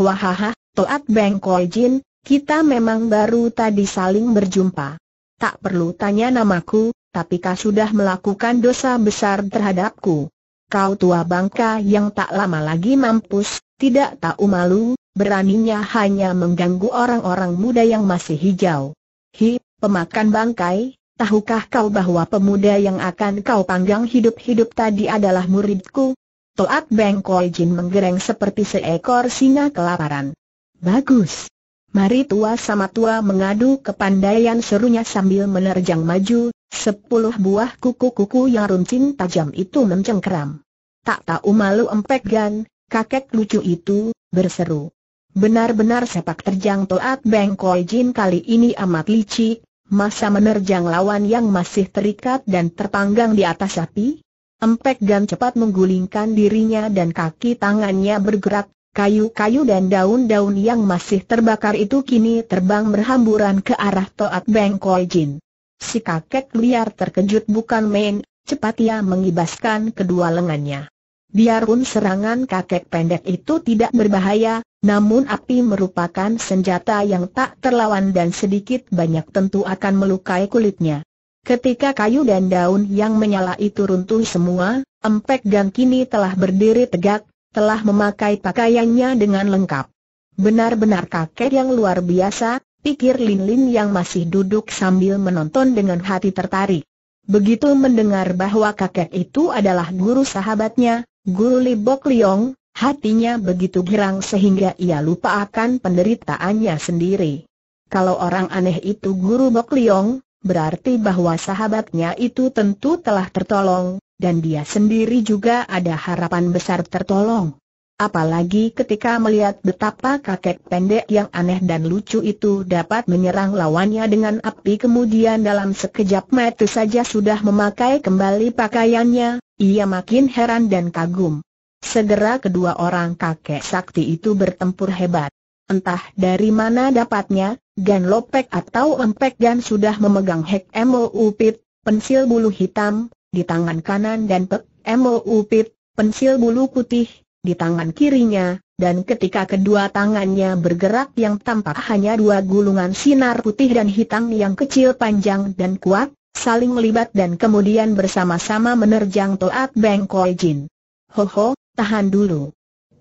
Wahaha, Toat Beng Koi Jin, kita memang baru tadi saling berjumpa. Tak perlu tanya namaku, tapi kau sudah melakukan dosa besar terhadapku. Kau tua bangka yang tak lama lagi mampus, tidak tahu malu, beraninya hanya mengganggu orang-orang muda yang masih hijau. Hi, pemakan bangkai, tahukah kau bahwa pemuda yang akan kau panggang hidup-hidup tadi adalah muridku, Toat Beng Koi Jin menggereng seperti seekor singa kelaparan. Bagus. Mari tua sama tua mengadu kepandaian serunya sambil menerjang maju, sepuluh buah kuku-kuku yang runcing tajam itu mencengkeram. Tak tahu malu empek gan, kakek lucu itu, berseru. Benar-benar sepak terjang Toat Beng Koi Jin kali ini amat licik, masa menerjang lawan yang masih terikat dan terpanggang di atas api, Empek Gan cepat menggulingkan dirinya dan kaki tangannya bergerak, kayu-kayu dan daun-daun yang masih terbakar itu kini terbang berhamburan ke arah Toat Beng Koi Jin. Si kakek liar terkejut bukan main, cepat ia mengibaskan kedua lengannya. Biarpun serangan kakek pendek itu tidak berbahaya, namun api merupakan senjata yang tak terlawan dan sedikit banyak tentu akan melukai kulitnya. Ketika kayu dan daun yang menyala itu runtuh semua, Empek Gang kini telah berdiri tegak, telah memakai pakaiannya dengan lengkap. Benar-benar kakek yang luar biasa, pikir Lin Lin yang masih duduk sambil menonton dengan hati tertarik. Begitu mendengar bahwa kakek itu adalah guru sahabatnya, Guru Li Bok Liong, hatinya begitu girang sehingga ia lupa akan penderitaannya sendiri. Kalau orang aneh itu Guru Bok Liong, berarti bahwa sahabatnya itu tentu telah tertolong, dan dia sendiri juga ada harapan besar tertolong. Apalagi ketika melihat betapa kakek pendek yang aneh dan lucu itu dapat menyerang lawannya dengan api kemudian dalam sekejap mata saja sudah memakai kembali pakaiannya, ia makin heran dan kagum. Segera kedua orang kakek sakti itu bertempur hebat. Entah dari mana dapatnya, Gan Lopek atau Empek Gan sudah memegang Hek Mo Upit, pensil bulu hitam, di tangan kanan dan Pek Mo Upit, pensil bulu putih, di tangan kirinya, dan ketika kedua tangannya bergerak yang tampak hanya dua gulungan sinar putih dan hitam yang kecil panjang dan kuat, saling melibat dan kemudian bersama-sama menerjang Toat Bengkoi Jin. Ho ho, tahan dulu.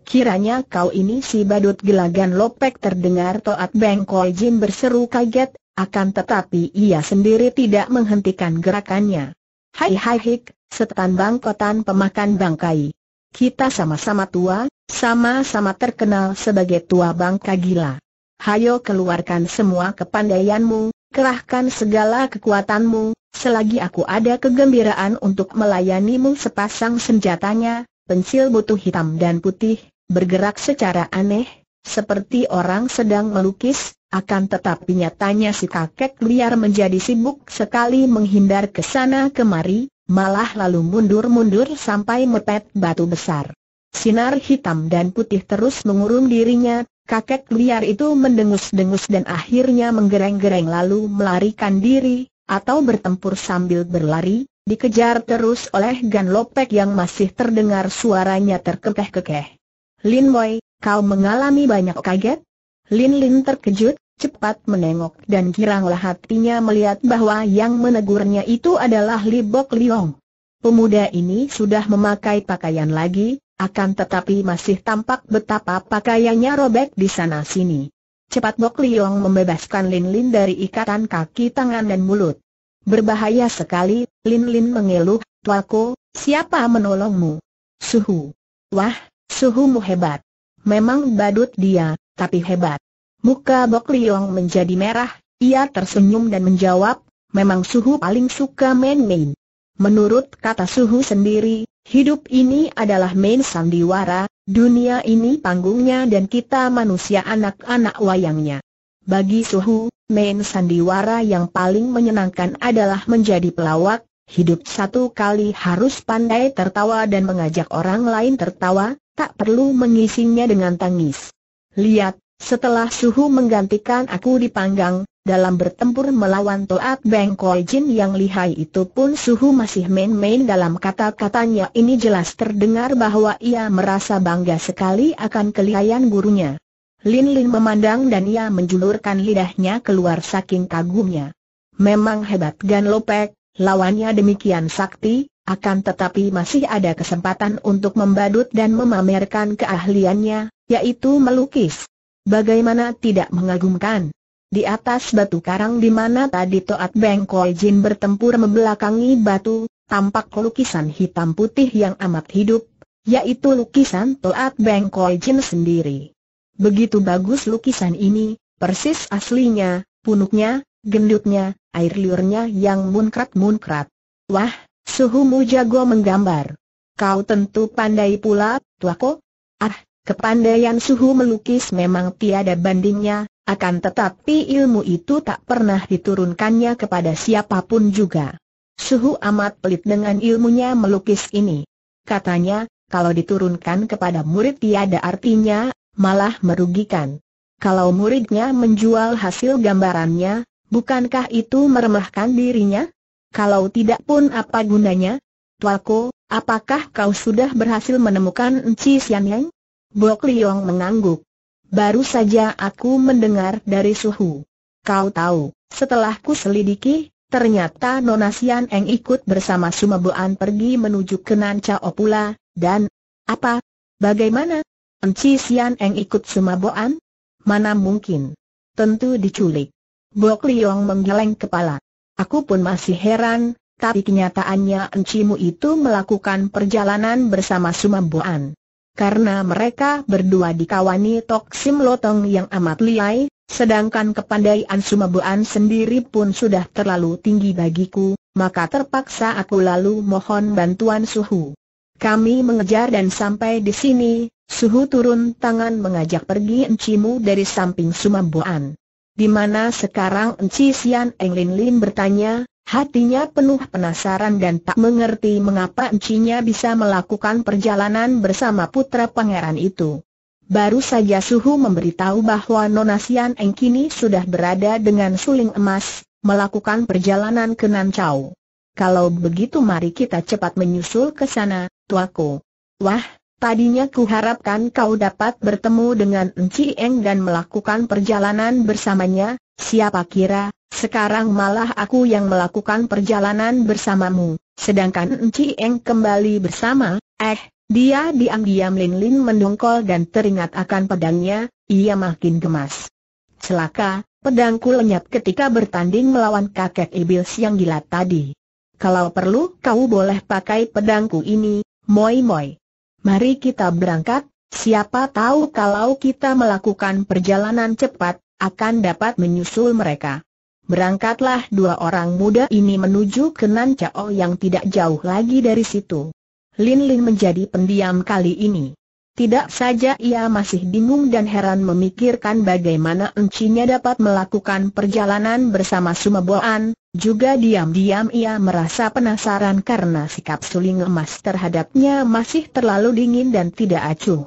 Kiranya kau ini si badut gelagan lopek terdengar Toat Bengkol Jin berseru kaget, akan tetapi ia sendiri tidak menghentikan gerakannya. Hai hai hik, setan bangkotan pemakan bangkai. Kita sama-sama tua, sama-sama terkenal sebagai tua bangka gila. Hayo keluarkan semua kepandaianmu, kerahkan segala kekuatanmu, selagi aku ada kegembiraan untuk melayanimu sepasang senjatanya, pensil butuh hitam dan putih, bergerak secara aneh, seperti orang sedang melukis, akan tetapi nyatanya si kakek liar menjadi sibuk sekali menghindar ke sana kemari, malah lalu mundur-mundur sampai mepet batu besar. Sinar hitam dan putih terus mengurung dirinya, kakek liar itu mendengus-dengus dan akhirnya menggereng-gereng lalu melarikan diri, atau bertempur sambil berlari, dikejar terus oleh Gan Lopek yang masih terdengar suaranya terkekeh-kekeh. Lin Boy, kau mengalami banyak kaget? Lin Lin terkejut, cepat menengok dan giranglah hatinya melihat bahwa yang menegurnya itu adalah Li Bok Liong. Pemuda ini sudah memakai pakaian lagi, akan tetapi masih tampak betapa pakaiannya robek di sana-sini. Cepat Bok Liong membebaskan Lin Lin dari ikatan kaki tangan dan mulut. Berbahaya sekali, Lin Lin mengeluh, Tuaku, siapa menolongmu? Suhu. Wah, Suhumu hebat. Memang badut dia, tapi hebat. Muka Bok Liong menjadi merah, ia tersenyum dan menjawab, memang Suhu paling suka main-main. Menurut kata Suhu sendiri, hidup ini adalah main sandiwara, dunia ini panggungnya dan kita manusia anak-anak wayangnya. Bagi Suhu, main sandiwara yang paling menyenangkan adalah menjadi pelawak, hidup satu kali harus pandai tertawa dan mengajak orang lain tertawa, tak perlu mengisinya dengan tangis. Lihat, setelah suhu menggantikan aku dipanggang, dalam bertempur melawan Toat Beng Koi Jin yang lihai itu pun suhu masih main-main dalam kata-katanya ini jelas terdengar bahwa ia merasa bangga sekali akan kelihayan gurunya. Lin Lin memandang dan ia menjulurkan lidahnya keluar saking kagumnya. Memang hebat Gan Lopek, lawannya demikian sakti, akan tetapi masih ada kesempatan untuk membadut dan memamerkan keahliannya, yaitu melukis. Bagaimana tidak mengagumkan? Di atas batu karang di mana tadi Toat Beng Koi Jin bertempur membelakangi batu, tampak lukisan hitam putih yang amat hidup, yaitu lukisan Toat Beng Koi Jin sendiri. Begitu bagus lukisan ini, persis aslinya, punuknya, gendutnya, air liurnya yang munkrat-munkrat. Wah, Suhu Mujago menggambar. Kau tentu pandai pula, tuako. Ah, kepandaian Suhu melukis memang tiada bandingnya, akan tetapi ilmu itu tak pernah diturunkannya kepada siapapun juga. Suhu amat pelit dengan ilmunya melukis ini. Katanya, kalau diturunkan kepada murid tiada artinya, malah merugikan. Kalau muridnya menjual hasil gambarannya, bukankah itu meremehkan dirinya? Kalau tidak pun apa gunanya? Tuaku, apakah kau sudah berhasil menemukan Enci Sian Yang? Bok Liong mengangguk. Baru saja aku mendengar dari Suhu. Kau tahu, setelah ku selidiki, ternyata Nona Sian Eng ikut bersama Sumabuan pergi menuju ke Nancao pula, dan... Apa? Bagaimana? Enci Sian Eng ikut Sumabuan? Mana mungkin? Tentu diculik. Bok Liong menggeleng kepala. Aku pun masih heran, tapi kenyataannya Encimu itu melakukan perjalanan bersama Sumamboan. Karena mereka berdua dikawani Tok Sim Lotong yang amat liai, sedangkan kepandaian Sumamboan sendiri pun sudah terlalu tinggi bagiku, maka terpaksa aku lalu mohon bantuan Suhu. Kami mengejar dan sampai di sini, Suhu turun tangan mengajak pergi Encimu dari samping Sumamboan. Di mana sekarang Enci Sian Eng Lin Lin bertanya, hatinya penuh penasaran dan tak mengerti mengapa Encinya bisa melakukan perjalanan bersama putra pangeran itu. Baru saja Suhu memberitahu bahwa Nona Sian Eng kini sudah berada dengan suling emas, melakukan perjalanan ke Nancau. Kalau begitu mari kita cepat menyusul ke sana, tuaku. Wah, Tadinya kuharapkan kau dapat bertemu dengan Enci Eng dan melakukan perjalanan bersamanya, siapa kira, sekarang malah aku yang melakukan perjalanan bersamamu, sedangkan Enci Eng kembali bersama, eh, dia diam-diam Lin-Lin mendongkol dan teringat akan pedangnya, ia makin gemas. Celaka, pedangku lenyap ketika bertanding melawan kakek iblis yang gila tadi. Kalau perlu kau boleh pakai pedangku ini, moi-moi. Mari kita berangkat, siapa tahu kalau kita melakukan perjalanan cepat, akan dapat menyusul mereka. Berangkatlah dua orang muda ini menuju ke Nancao yang tidak jauh lagi dari situ. Lin Lin menjadi pendiam kali ini. Tidak saja ia masih bingung dan heran memikirkan bagaimana encinya dapat melakukan perjalanan bersama Sumeboan, juga diam-diam ia merasa penasaran karena sikap suling emas terhadapnya masih terlalu dingin dan tidak acuh.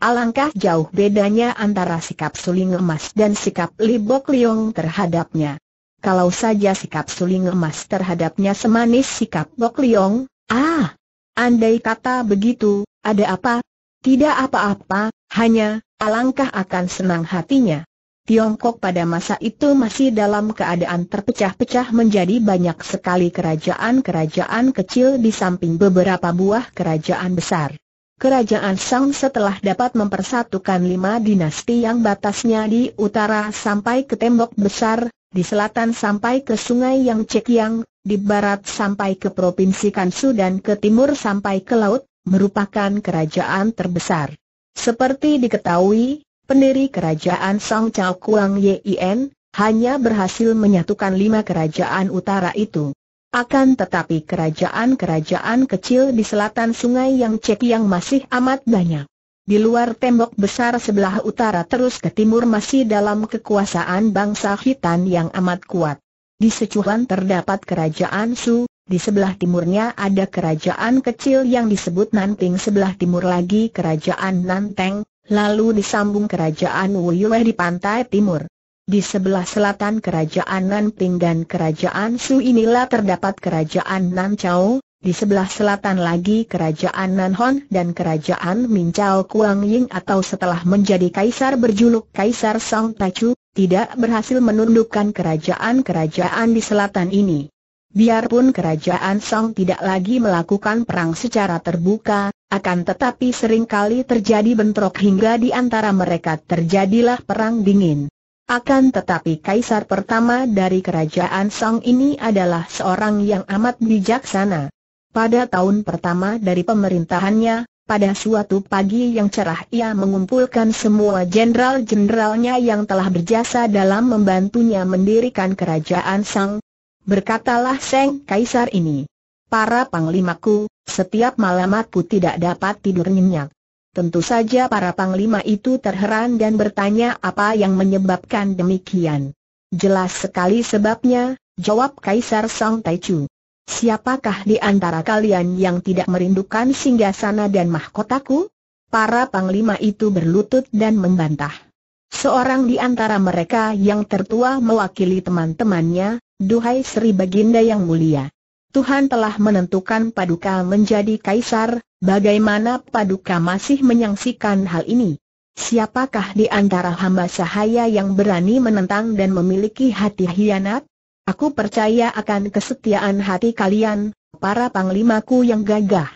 Alangkah jauh bedanya antara sikap suling emas dan sikap Libok Liong terhadapnya. Kalau saja sikap suling emas terhadapnya semanis sikap Bok Liong, ah, andai kata begitu, ada apa tidak apa-apa, hanya, alangkah akan senang hatinya. Tiongkok pada masa itu masih dalam keadaan terpecah-pecah menjadi banyak sekali kerajaan-kerajaan kecil di samping beberapa buah kerajaan besar. Kerajaan Song setelah dapat mempersatukan lima dinasti yang batasnya di utara sampai ke tembok besar, di selatan sampai ke sungai yang cek yang, di barat sampai ke Provinsi Kansu dan ke timur sampai ke laut, merupakan kerajaan terbesar. Seperti diketahui, pendiri kerajaan Song Chao Kuang Yien hanya berhasil menyatukan lima kerajaan utara itu. Akan tetapi kerajaan-kerajaan kecil di selatan sungai yang cek yang masih amat banyak. Di luar tembok besar sebelah utara terus ke timur masih dalam kekuasaan bangsa hitam yang amat kuat. Di Secuhan terdapat kerajaan Su, di sebelah timurnya ada kerajaan kecil yang disebut Nanting sebelah timur lagi kerajaan Nanteng, lalu disambung kerajaan Wuyue di pantai timur. Di sebelah selatan kerajaan Nanting dan kerajaan Su inilah terdapat kerajaan Nanchao, di sebelah selatan lagi kerajaan Nanhon dan kerajaan Minchao. Kuang Ying atau setelah menjadi kaisar berjuluk Kaisar Song Tachu, tidak berhasil menundukkan kerajaan-kerajaan di selatan ini. Biarpun kerajaan Song tidak lagi melakukan perang secara terbuka, akan tetapi seringkali terjadi bentrok hingga di antara mereka terjadilah perang dingin. Akan tetapi kaisar pertama dari kerajaan Song ini adalah seorang yang amat bijaksana. Pada tahun pertama dari pemerintahannya, pada suatu pagi yang cerah ia mengumpulkan semua jenderal-jenderalnya yang telah berjasa dalam membantunya mendirikan kerajaan Song. Berkatalah Seng Kaisar ini. Para panglimaku, setiap malam aku tidak dapat tidur nyenyak. Tentu saja para panglima itu terheran dan bertanya apa yang menyebabkan demikian. Jelas sekali sebabnya, jawab Kaisar Song Taichu. Siapakah di antara kalian yang tidak merindukan singgasana dan mahkotaku? Para panglima itu berlutut dan membantah. Seorang di antara mereka yang tertua mewakili teman-temannya, Duhai Sri Baginda yang mulia. Tuhan telah menentukan Paduka menjadi kaisar, bagaimana Paduka masih menyaksikan hal ini? Siapakah di antara hamba sahaya yang berani menentang dan memiliki hati hianat? Aku percaya akan kesetiaan hati kalian, para panglimaku yang gagah.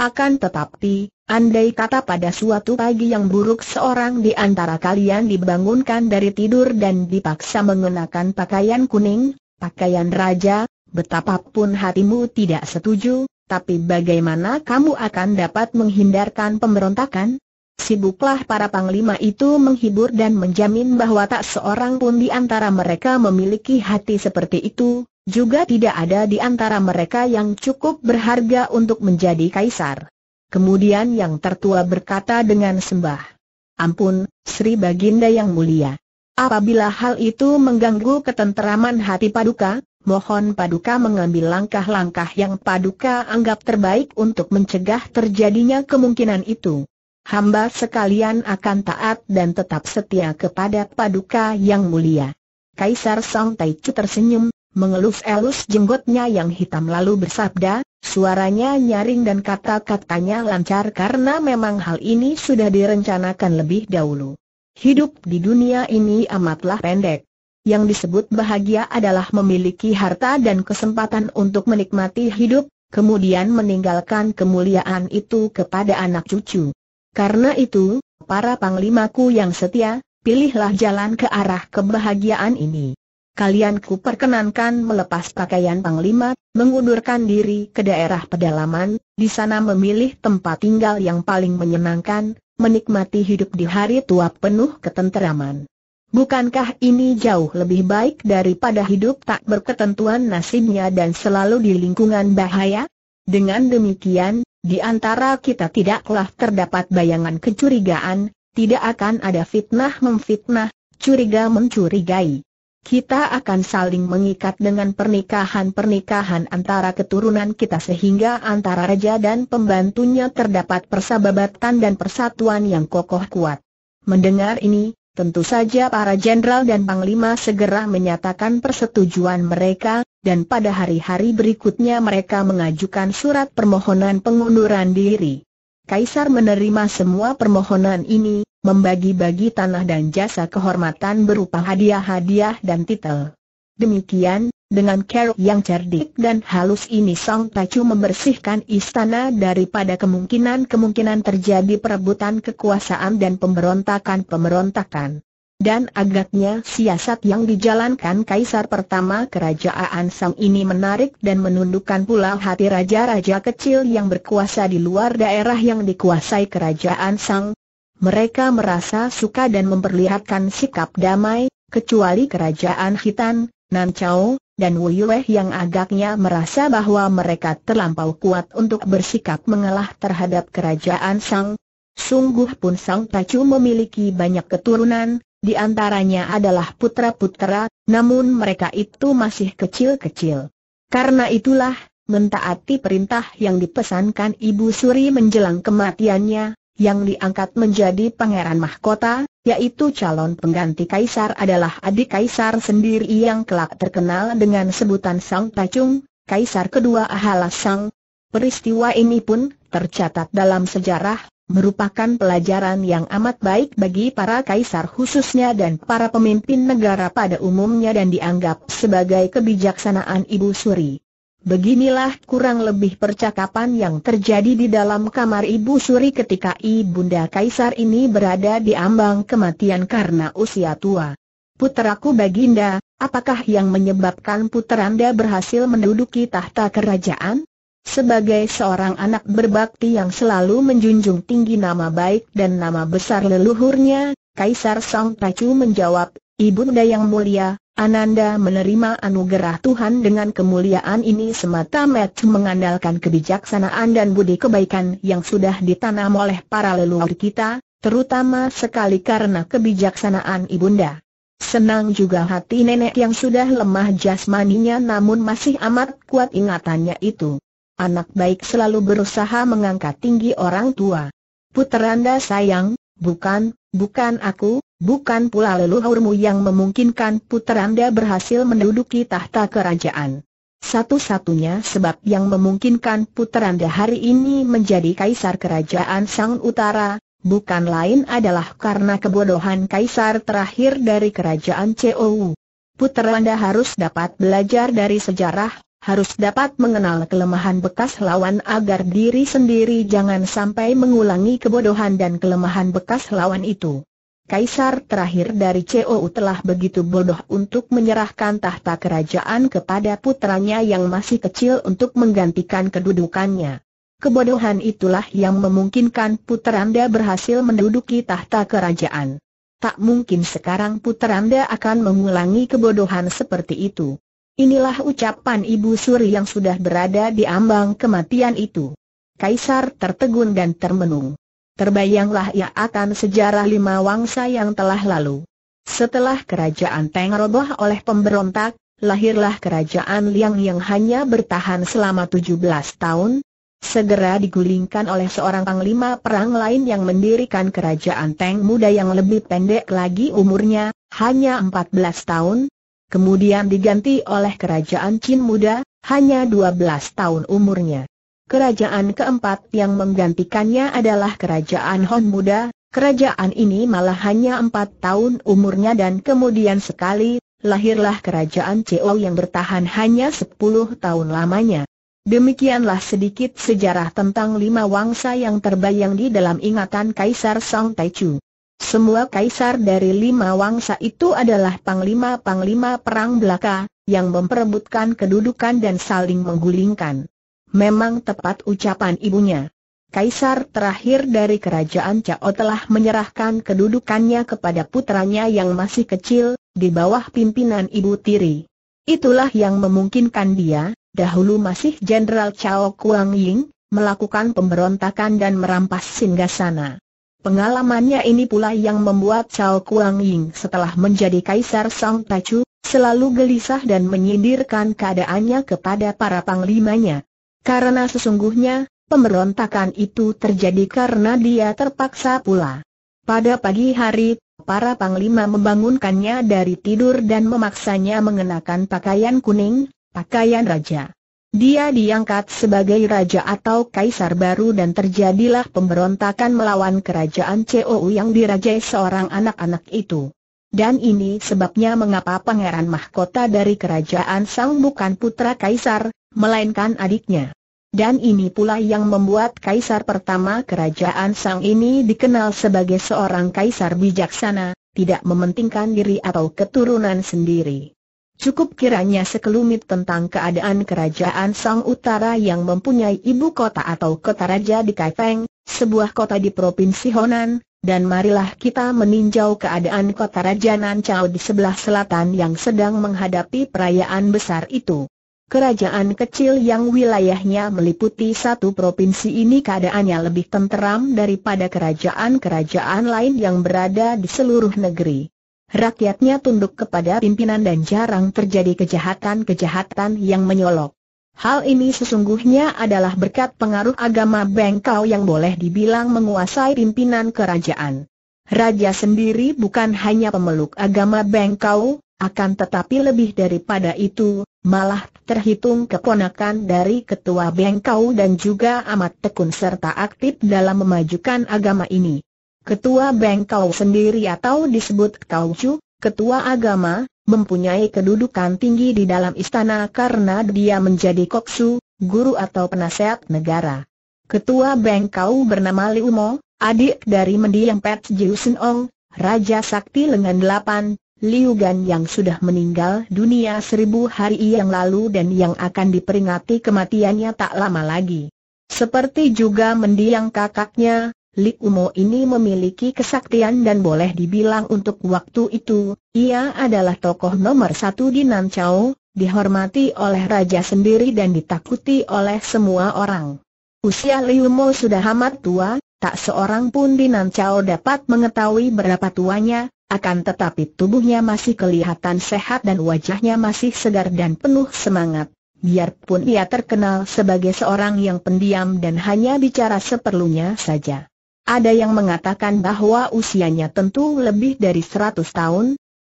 Akan tetapi, andai kata pada suatu pagi yang buruk seorang di antara kalian dibangunkan dari tidur dan dipaksa mengenakan pakaian kuning, pakaian raja, betapapun hatimu tidak setuju, tapi bagaimana kamu akan dapat menghindarkan pemberontakan? Sibuklah para panglima itu menghibur dan menjamin bahwa tak seorang pun di antara mereka memiliki hati seperti itu, juga tidak ada di antara mereka yang cukup berharga untuk menjadi kaisar. Kemudian yang tertua berkata dengan sembah. Ampun, Sri Baginda yang mulia. Apabila hal itu mengganggu ketenteraman hati Paduka, mohon Paduka mengambil langkah-langkah yang Paduka anggap terbaik untuk mencegah terjadinya kemungkinan itu. Hamba sekalian akan taat dan tetap setia kepada Paduka yang mulia. Kaisar Song Tai Chu tersenyum, mengelus-elus jenggotnya yang hitam lalu bersabda, suaranya nyaring dan kata-katanya lancar karena memang hal ini sudah direncanakan lebih dahulu. Hidup di dunia ini amatlah pendek. Yang disebut bahagia adalah memiliki harta dan kesempatan untuk menikmati hidup, kemudian meninggalkan kemuliaan itu kepada anak cucu. Karena itu, para panglimaku yang setia, pilihlah jalan ke arah kebahagiaan ini. Kalian ku perkenankan melepas pakaian panglima, mengundurkan diri ke daerah pedalaman, di sana memilih tempat tinggal yang paling menyenangkan, menikmati hidup di hari tua penuh ketenteraman. Bukankah ini jauh lebih baik daripada hidup tak berketentuan nasibnya dan selalu di lingkungan bahaya? Dengan demikian, di antara kita tidaklah terdapat bayangan kecurigaan, tidak akan ada fitnah memfitnah, curiga mencurigai kita akan saling mengikat dengan pernikahan-pernikahan antara keturunan kita sehingga antara raja dan pembantunya terdapat persahabatan dan persatuan yang kokoh kuat. Mendengar ini, tentu saja para jenderal dan panglima segera menyatakan persetujuan mereka, dan pada hari-hari berikutnya mereka mengajukan surat permohonan pengunduran diri. Kaisar menerima semua permohonan ini, membagi-bagi tanah dan jasa kehormatan berupa hadiah-hadiah dan titel. Demikian, dengan keruk yang cerdik dan halus ini Song Tacu membersihkan istana daripada kemungkinan-kemungkinan terjadi perebutan kekuasaan dan pemberontakan-pemberontakan. Dan agaknya siasat yang dijalankan kaisar pertama kerajaan Song ini menarik dan menundukkan pula hati raja-raja kecil yang berkuasa di luar daerah yang dikuasai kerajaan Sang, mereka merasa suka dan memperlihatkan sikap damai, kecuali kerajaan Khitan, Nan Chao, dan Wu yang agaknya merasa bahwa mereka terlampau kuat untuk bersikap mengalah terhadap kerajaan Sang. Sungguh pun Sang Tacu memiliki banyak keturunan, di antaranya adalah putra-putra, namun mereka itu masih kecil-kecil. Karena itulah, mentaati perintah yang dipesankan Ibu Suri menjelang kematiannya, yang diangkat menjadi pangeran mahkota, yaitu calon pengganti kaisar adalah adik kaisar sendiri yang kelak terkenal dengan sebutan Sang Tacung, kaisar kedua Ahalasang. Peristiwa ini pun tercatat dalam sejarah, merupakan pelajaran yang amat baik bagi para kaisar khususnya dan para pemimpin negara pada umumnya dan dianggap sebagai kebijaksanaan Ibu Suri. Beginilah kurang lebih percakapan yang terjadi di dalam kamar Ibu Suri ketika Ibunda Kaisar ini berada di ambang kematian karena usia tua. Puteraku Baginda, apakah yang menyebabkan puteranda berhasil menduduki tahta kerajaan? Sebagai seorang anak berbakti yang selalu menjunjung tinggi nama baik dan nama besar leluhurnya, Kaisar Song Tacu menjawab, Ibunda yang mulia, Ananda menerima anugerah Tuhan dengan kemuliaan ini semata-mata mengandalkan kebijaksanaan dan budi kebaikan yang sudah ditanam oleh para leluhur kita, terutama sekali karena kebijaksanaan ibunda. Senang juga hati nenek yang sudah lemah jasmaninya namun masih amat kuat ingatannya itu. Anak baik selalu berusaha mengangkat tinggi orang tua. Puteranda sayang, bukan, Bukan aku, bukan pula leluhurmu yang memungkinkan putra Anda berhasil menduduki tahta kerajaan. Satu-satunya sebab yang memungkinkan putra Anda hari ini menjadi kaisar kerajaan Sang Utara, bukan lain adalah karena kebodohan kaisar terakhir dari kerajaan COU. Putra Anda harus dapat belajar dari sejarah, harus dapat mengenal kelemahan bekas lawan agar diri sendiri jangan sampai mengulangi kebodohan dan kelemahan bekas lawan itu. Kaisar terakhir dari COU telah begitu bodoh untuk menyerahkan tahta kerajaan kepada putranya yang masih kecil untuk menggantikan kedudukannya. Kebodohan itulah yang memungkinkan putranda berhasil menduduki tahta kerajaan. Tak mungkin sekarang putranda akan mengulangi kebodohan seperti itu. Inilah ucapan Ibu Suri yang sudah berada di ambang kematian itu. Kaisar tertegun dan termenung. Terbayanglah ia akan sejarah lima wangsa yang telah lalu. Setelah kerajaan Teng roboh oleh pemberontak, lahirlah kerajaan Liang yang hanya bertahan selama 17 tahun, segera digulingkan oleh seorang panglima perang lain yang mendirikan kerajaan Teng muda yang lebih pendek lagi umurnya, hanya 14 tahun, kemudian diganti oleh kerajaan Qin muda, hanya 12 tahun umurnya. Kerajaan keempat yang menggantikannya adalah kerajaan Hon muda, kerajaan ini malah hanya 4 tahun umurnya dan kemudian sekali, lahirlah kerajaan CO yang bertahan hanya 10 tahun lamanya. Demikianlah sedikit sejarah tentang lima wangsa yang terbayang di dalam ingatan Kaisar Song Taichung. Semua kaisar dari lima wangsa itu adalah panglima-panglima perang belaka, yang memperebutkan kedudukan dan saling menggulingkan. Memang tepat ucapan ibunya. Kaisar terakhir dari kerajaan Cao telah menyerahkan kedudukannya kepada putranya yang masih kecil, di bawah pimpinan ibu tiri. Itulah yang memungkinkan dia, dahulu masih Jenderal Cao Kuang Ying, melakukan pemberontakan dan merampas singgasana. Pengalamannya ini pula yang membuat Chao Kuang Ying setelah menjadi Kaisar Sang Tachu, selalu gelisah dan menyindirkan keadaannya kepada para panglimanya. Karena sesungguhnya, pemberontakan itu terjadi karena dia terpaksa pula. Pada pagi hari, para panglima membangunkannya dari tidur dan memaksanya mengenakan pakaian kuning, pakaian raja. Dia diangkat sebagai raja atau kaisar baru dan terjadilah pemberontakan melawan kerajaan COU yang dirajai seorang anak-anak itu. Dan ini sebabnya mengapa pangeran mahkota dari kerajaan Sang bukan putra kaisar, melainkan adiknya. Dan ini pula yang membuat kaisar pertama kerajaan Sang ini dikenal sebagai seorang kaisar bijaksana, tidak mementingkan diri atau keturunan sendiri. Cukup kiranya sekelumit tentang keadaan kerajaan Sang Utara yang mempunyai ibu kota atau kota raja di Kaifeng, sebuah kota di Provinsi Honan, dan marilah kita meninjau keadaan kota raja Nancao di sebelah selatan yang sedang menghadapi perayaan besar itu. Kerajaan kecil yang wilayahnya meliputi satu provinsi ini keadaannya lebih tenteram daripada kerajaan-kerajaan lain yang berada di seluruh negeri. Rakyatnya tunduk kepada pimpinan dan jarang terjadi kejahatan-kejahatan yang menyolok. Hal ini sesungguhnya adalah berkat pengaruh agama Bengkau yang boleh dibilang menguasai pimpinan kerajaan. Raja sendiri bukan hanya pemeluk agama Bengkau, akan tetapi lebih daripada itu, malah terhitung keponakan dari ketua Bengkau dan juga amat tekun serta aktif dalam memajukan agama ini. Ketua Bankau sendiri atau disebut Kaucu, Ketua Agama, mempunyai kedudukan tinggi di dalam istana karena dia menjadi koksu, guru atau penasehat negara. Ketua Bankau bernama Liu Mo, adik dari mendiang Pet Jiusen Ong, Raja Sakti Lengan Delapan, Liu Gan yang sudah meninggal dunia seribu hari yang lalu dan yang akan diperingati kematiannya tak lama lagi. Seperti juga mendiang kakaknya, Li Umo ini memiliki kesaktian dan boleh dibilang untuk waktu itu, ia adalah tokoh nomor satu di Nanchao, dihormati oleh raja sendiri dan ditakuti oleh semua orang. Usia Li Umo sudah amat tua, tak seorang pun di Nanchao dapat mengetahui berapa tuanya, akan tetapi tubuhnya masih kelihatan sehat dan wajahnya masih segar dan penuh semangat. Biarpun ia terkenal sebagai seorang yang pendiam dan hanya bicara seperlunya saja ada yang mengatakan bahwa usianya tentu lebih dari 100 tahun,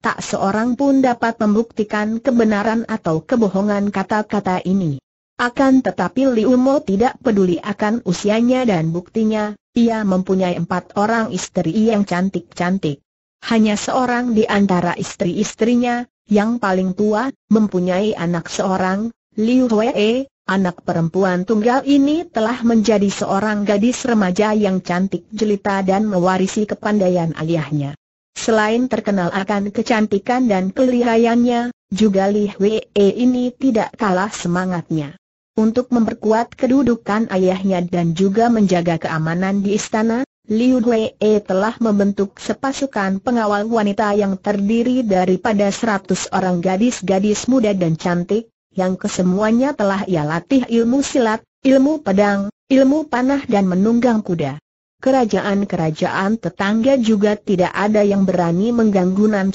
tak seorang pun dapat membuktikan kebenaran atau kebohongan kata-kata ini. Akan tetapi Liu Mo tidak peduli akan usianya dan buktinya, ia mempunyai empat orang istri yang cantik-cantik. Hanya seorang di antara istri-istrinya, yang paling tua, mempunyai anak seorang, Liu Hwee, Anak perempuan tunggal ini telah menjadi seorang gadis remaja yang cantik jelita dan mewarisi kepandaian ayahnya. Selain terkenal akan kecantikan dan kelihayannya, juga Li Hwee ini tidak kalah semangatnya. Untuk memperkuat kedudukan ayahnya dan juga menjaga keamanan di istana, Liu Hwee telah membentuk sepasukan pengawal wanita yang terdiri daripada seratus orang gadis-gadis muda dan cantik, yang kesemuanya telah ia latih ilmu silat, ilmu pedang, ilmu panah dan menunggang kuda. Kerajaan-kerajaan tetangga juga tidak ada yang berani mengganggu Nan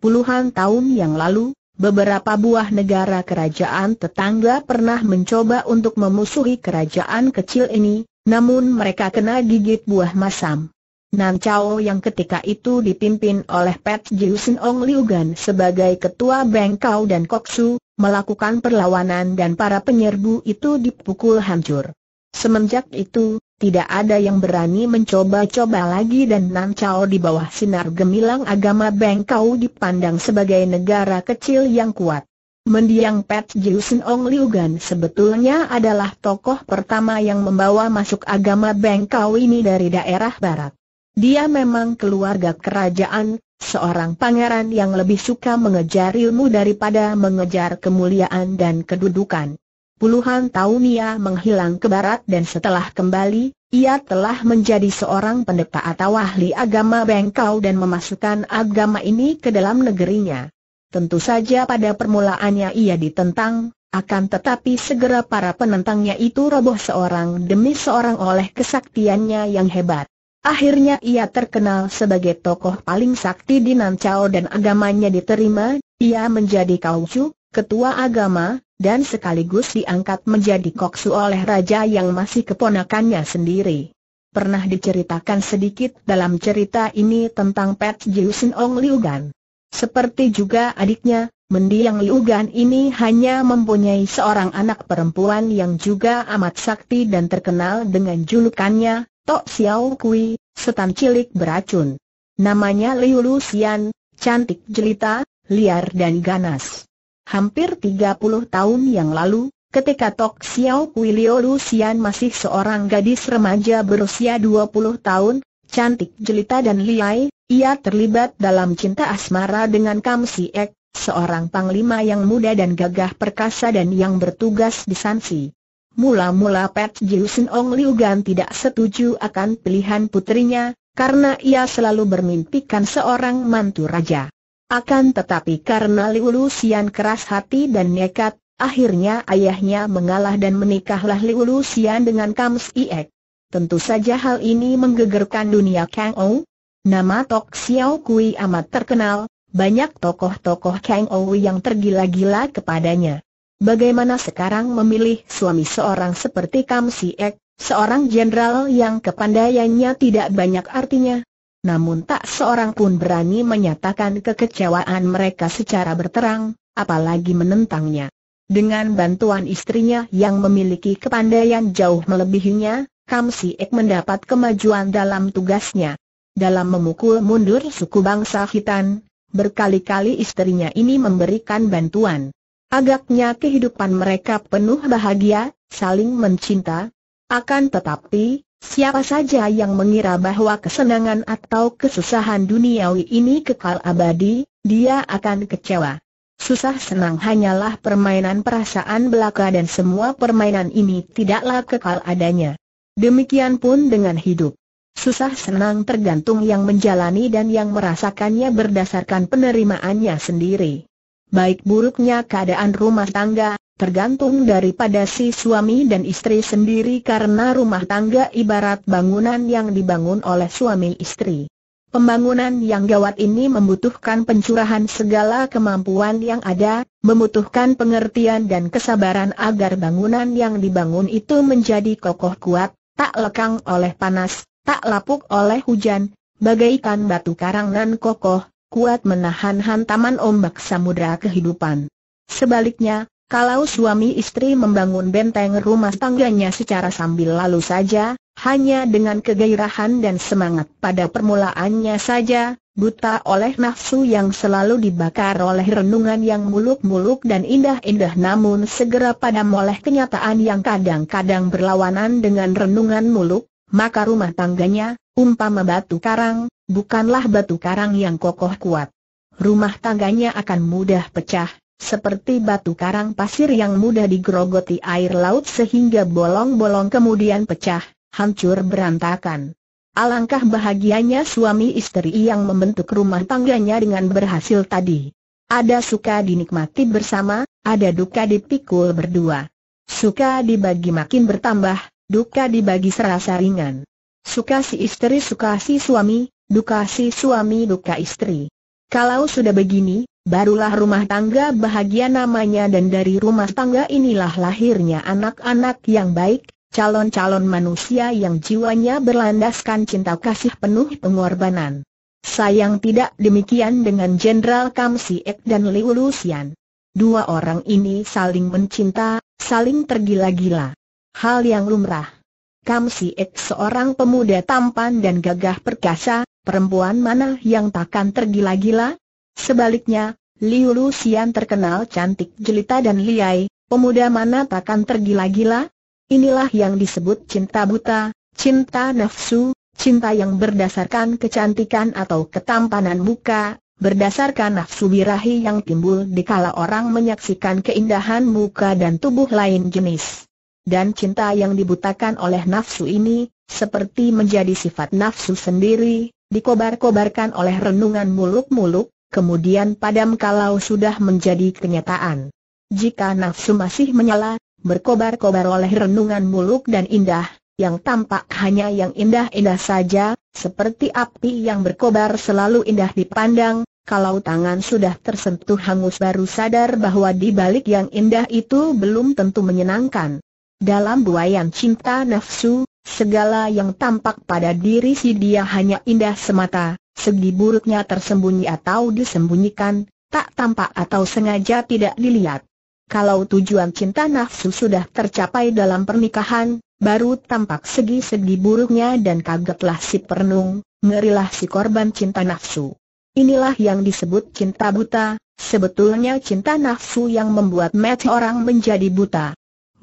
Puluhan tahun yang lalu, beberapa buah negara kerajaan tetangga pernah mencoba untuk memusuhi kerajaan kecil ini, namun mereka kena gigit buah masam. Nan Chao yang ketika itu dipimpin oleh Pat Jiusen Ong Liu Gan sebagai ketua Bengkau dan Koksu, melakukan perlawanan dan para penyerbu itu dipukul hancur. Semenjak itu, tidak ada yang berani mencoba-coba lagi dan Nan Chao di bawah sinar gemilang agama Bengkau dipandang sebagai negara kecil yang kuat. Mendiang Pat Jiusen Ong Liu Gan sebetulnya adalah tokoh pertama yang membawa masuk agama Bengkau ini dari daerah barat. Dia memang keluarga kerajaan, seorang pangeran yang lebih suka mengejar ilmu daripada mengejar kemuliaan dan kedudukan. Puluhan tahun ia menghilang ke barat dan setelah kembali, ia telah menjadi seorang pendeta atau ahli agama bengkau dan memasukkan agama ini ke dalam negerinya. Tentu saja pada permulaannya ia ditentang, akan tetapi segera para penentangnya itu roboh seorang demi seorang oleh kesaktiannya yang hebat. Akhirnya ia terkenal sebagai tokoh paling sakti di Nancao dan agamanya diterima, ia menjadi Kaucu, ketua agama, dan sekaligus diangkat menjadi koksu oleh raja yang masih keponakannya sendiri. Pernah diceritakan sedikit dalam cerita ini tentang Pet Jiusin Ong Liugan. Seperti juga adiknya, mendiang Liugan ini hanya mempunyai seorang anak perempuan yang juga amat sakti dan terkenal dengan julukannya, Tok Xiao Kui, setan cilik beracun. Namanya Liu Lucian, cantik jelita, liar dan ganas. Hampir 30 tahun yang lalu, ketika Tok Xiao Kui Liu Lucian masih seorang gadis remaja berusia 20 tahun, cantik jelita dan liai, ia terlibat dalam cinta asmara dengan Kam Si Ek, seorang panglima yang muda dan gagah perkasa dan yang bertugas di Sansi. Mula-mula Pat Jiusen Ong Liugan tidak setuju akan pilihan putrinya, karena ia selalu bermimpikan seorang mantu raja. Akan tetapi karena Liu Lusian keras hati dan nekat, akhirnya ayahnya mengalah dan menikahlah Liu Lusian dengan Kam Siek. Tentu saja hal ini menggegerkan dunia Kang Ou. Nama Tok Xiao Kui amat terkenal, banyak tokoh-tokoh Kang Ou yang tergila-gila kepadanya. Bagaimana sekarang memilih suami seorang seperti Kam Si Ek, seorang jenderal yang kepandaiannya tidak banyak artinya? Namun tak seorang pun berani menyatakan kekecewaan mereka secara berterang, apalagi menentangnya. Dengan bantuan istrinya yang memiliki kepandaian jauh melebihinya, Kam Si Ek mendapat kemajuan dalam tugasnya. Dalam memukul mundur suku bangsa Hitan, berkali-kali istrinya ini memberikan bantuan. Agaknya kehidupan mereka penuh bahagia, saling mencinta. Akan tetapi, siapa saja yang mengira bahwa kesenangan atau kesusahan duniawi ini kekal abadi, dia akan kecewa. Susah senang hanyalah permainan perasaan belaka dan semua permainan ini tidaklah kekal adanya. Demikian pun dengan hidup. Susah senang tergantung yang menjalani dan yang merasakannya berdasarkan penerimaannya sendiri baik buruknya keadaan rumah tangga, tergantung daripada si suami dan istri sendiri karena rumah tangga ibarat bangunan yang dibangun oleh suami istri. Pembangunan yang gawat ini membutuhkan pencurahan segala kemampuan yang ada, membutuhkan pengertian dan kesabaran agar bangunan yang dibangun itu menjadi kokoh kuat, tak lekang oleh panas, tak lapuk oleh hujan, bagaikan batu karangan kokoh, kuat menahan hantaman ombak samudera kehidupan. Sebaliknya, kalau suami istri membangun benteng rumah tangganya secara sambil lalu saja, hanya dengan kegairahan dan semangat pada permulaannya saja, buta oleh nafsu yang selalu dibakar oleh renungan yang muluk-muluk dan indah-indah namun segera pada oleh kenyataan yang kadang-kadang berlawanan dengan renungan muluk, maka rumah tangganya, Umpama batu karang, bukanlah batu karang yang kokoh kuat. Rumah tangganya akan mudah pecah, seperti batu karang pasir yang mudah digerogoti air laut sehingga bolong-bolong kemudian pecah, hancur berantakan. Alangkah bahagianya suami istri yang membentuk rumah tangganya dengan berhasil tadi. Ada suka dinikmati bersama, ada duka dipikul berdua. Suka dibagi makin bertambah, duka dibagi serasa ringan. Suka si istri suka si suami, duka si suami duka istri. Kalau sudah begini, barulah rumah tangga bahagia namanya dan dari rumah tangga inilah lahirnya anak-anak yang baik, calon-calon manusia yang jiwanya berlandaskan cinta kasih penuh pengorbanan. Sayang tidak demikian dengan Jenderal Kam Siek dan Liu Lusian. Dua orang ini saling mencinta, saling tergila-gila. Hal yang lumrah. Kam Si Ek seorang pemuda tampan dan gagah perkasa, perempuan mana yang takkan tergila-gila? Sebaliknya, Liu Lu Xian terkenal cantik jelita dan liai, pemuda mana takkan tergila-gila? Inilah yang disebut cinta buta, cinta nafsu, cinta yang berdasarkan kecantikan atau ketampanan muka, berdasarkan nafsu birahi yang timbul dikala orang menyaksikan keindahan muka dan tubuh lain jenis dan cinta yang dibutakan oleh nafsu ini, seperti menjadi sifat nafsu sendiri, dikobar-kobarkan oleh renungan muluk-muluk, kemudian padam kalau sudah menjadi kenyataan. Jika nafsu masih menyala, berkobar-kobar oleh renungan muluk dan indah, yang tampak hanya yang indah-indah saja, seperti api yang berkobar selalu indah dipandang, kalau tangan sudah tersentuh hangus baru sadar bahwa di balik yang indah itu belum tentu menyenangkan. Dalam buayan cinta nafsu, segala yang tampak pada diri si dia hanya indah semata, segi buruknya tersembunyi atau disembunyikan, tak tampak atau sengaja tidak dilihat. Kalau tujuan cinta nafsu sudah tercapai dalam pernikahan, baru tampak segi-segi buruknya dan kagetlah si perenung, ngerilah si korban cinta nafsu. Inilah yang disebut cinta buta, sebetulnya cinta nafsu yang membuat mati orang menjadi buta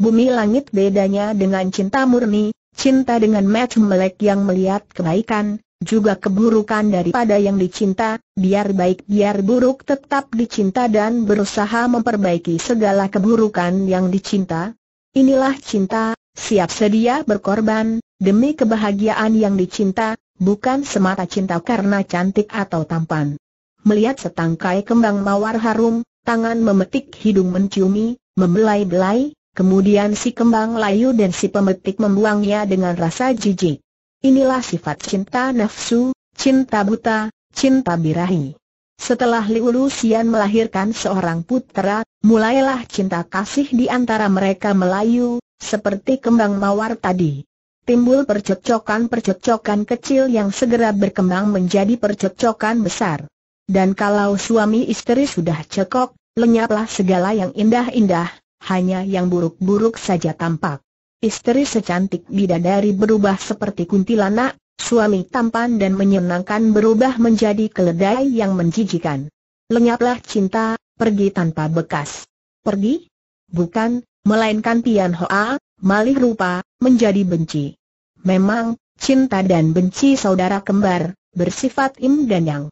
bumi langit bedanya dengan cinta murni, cinta dengan match melek yang melihat kebaikan, juga keburukan daripada yang dicinta, biar baik biar buruk tetap dicinta dan berusaha memperbaiki segala keburukan yang dicinta. Inilah cinta, siap sedia berkorban, demi kebahagiaan yang dicinta, bukan semata cinta karena cantik atau tampan. Melihat setangkai kembang mawar harum, tangan memetik hidung menciumi, membelai-belai, Kemudian si kembang layu dan si pemetik membuangnya dengan rasa jijik. Inilah sifat cinta nafsu, cinta buta, cinta birahi. Setelah Liu Lusian melahirkan seorang putera, mulailah cinta kasih di antara mereka melayu, seperti kembang mawar tadi. Timbul percocokan-percocokan kecil yang segera berkembang menjadi percocokan besar. Dan kalau suami istri sudah cekok, lenyaplah segala yang indah-indah, hanya yang buruk-buruk saja tampak. Istri secantik bidadari berubah seperti kuntilanak, suami tampan dan menyenangkan berubah menjadi keledai yang menjijikan. Lenyaplah cinta, pergi tanpa bekas. Pergi? Bukan, melainkan Tian Hoa, malih rupa, menjadi benci. Memang, cinta dan benci saudara kembar, bersifat im dan yang.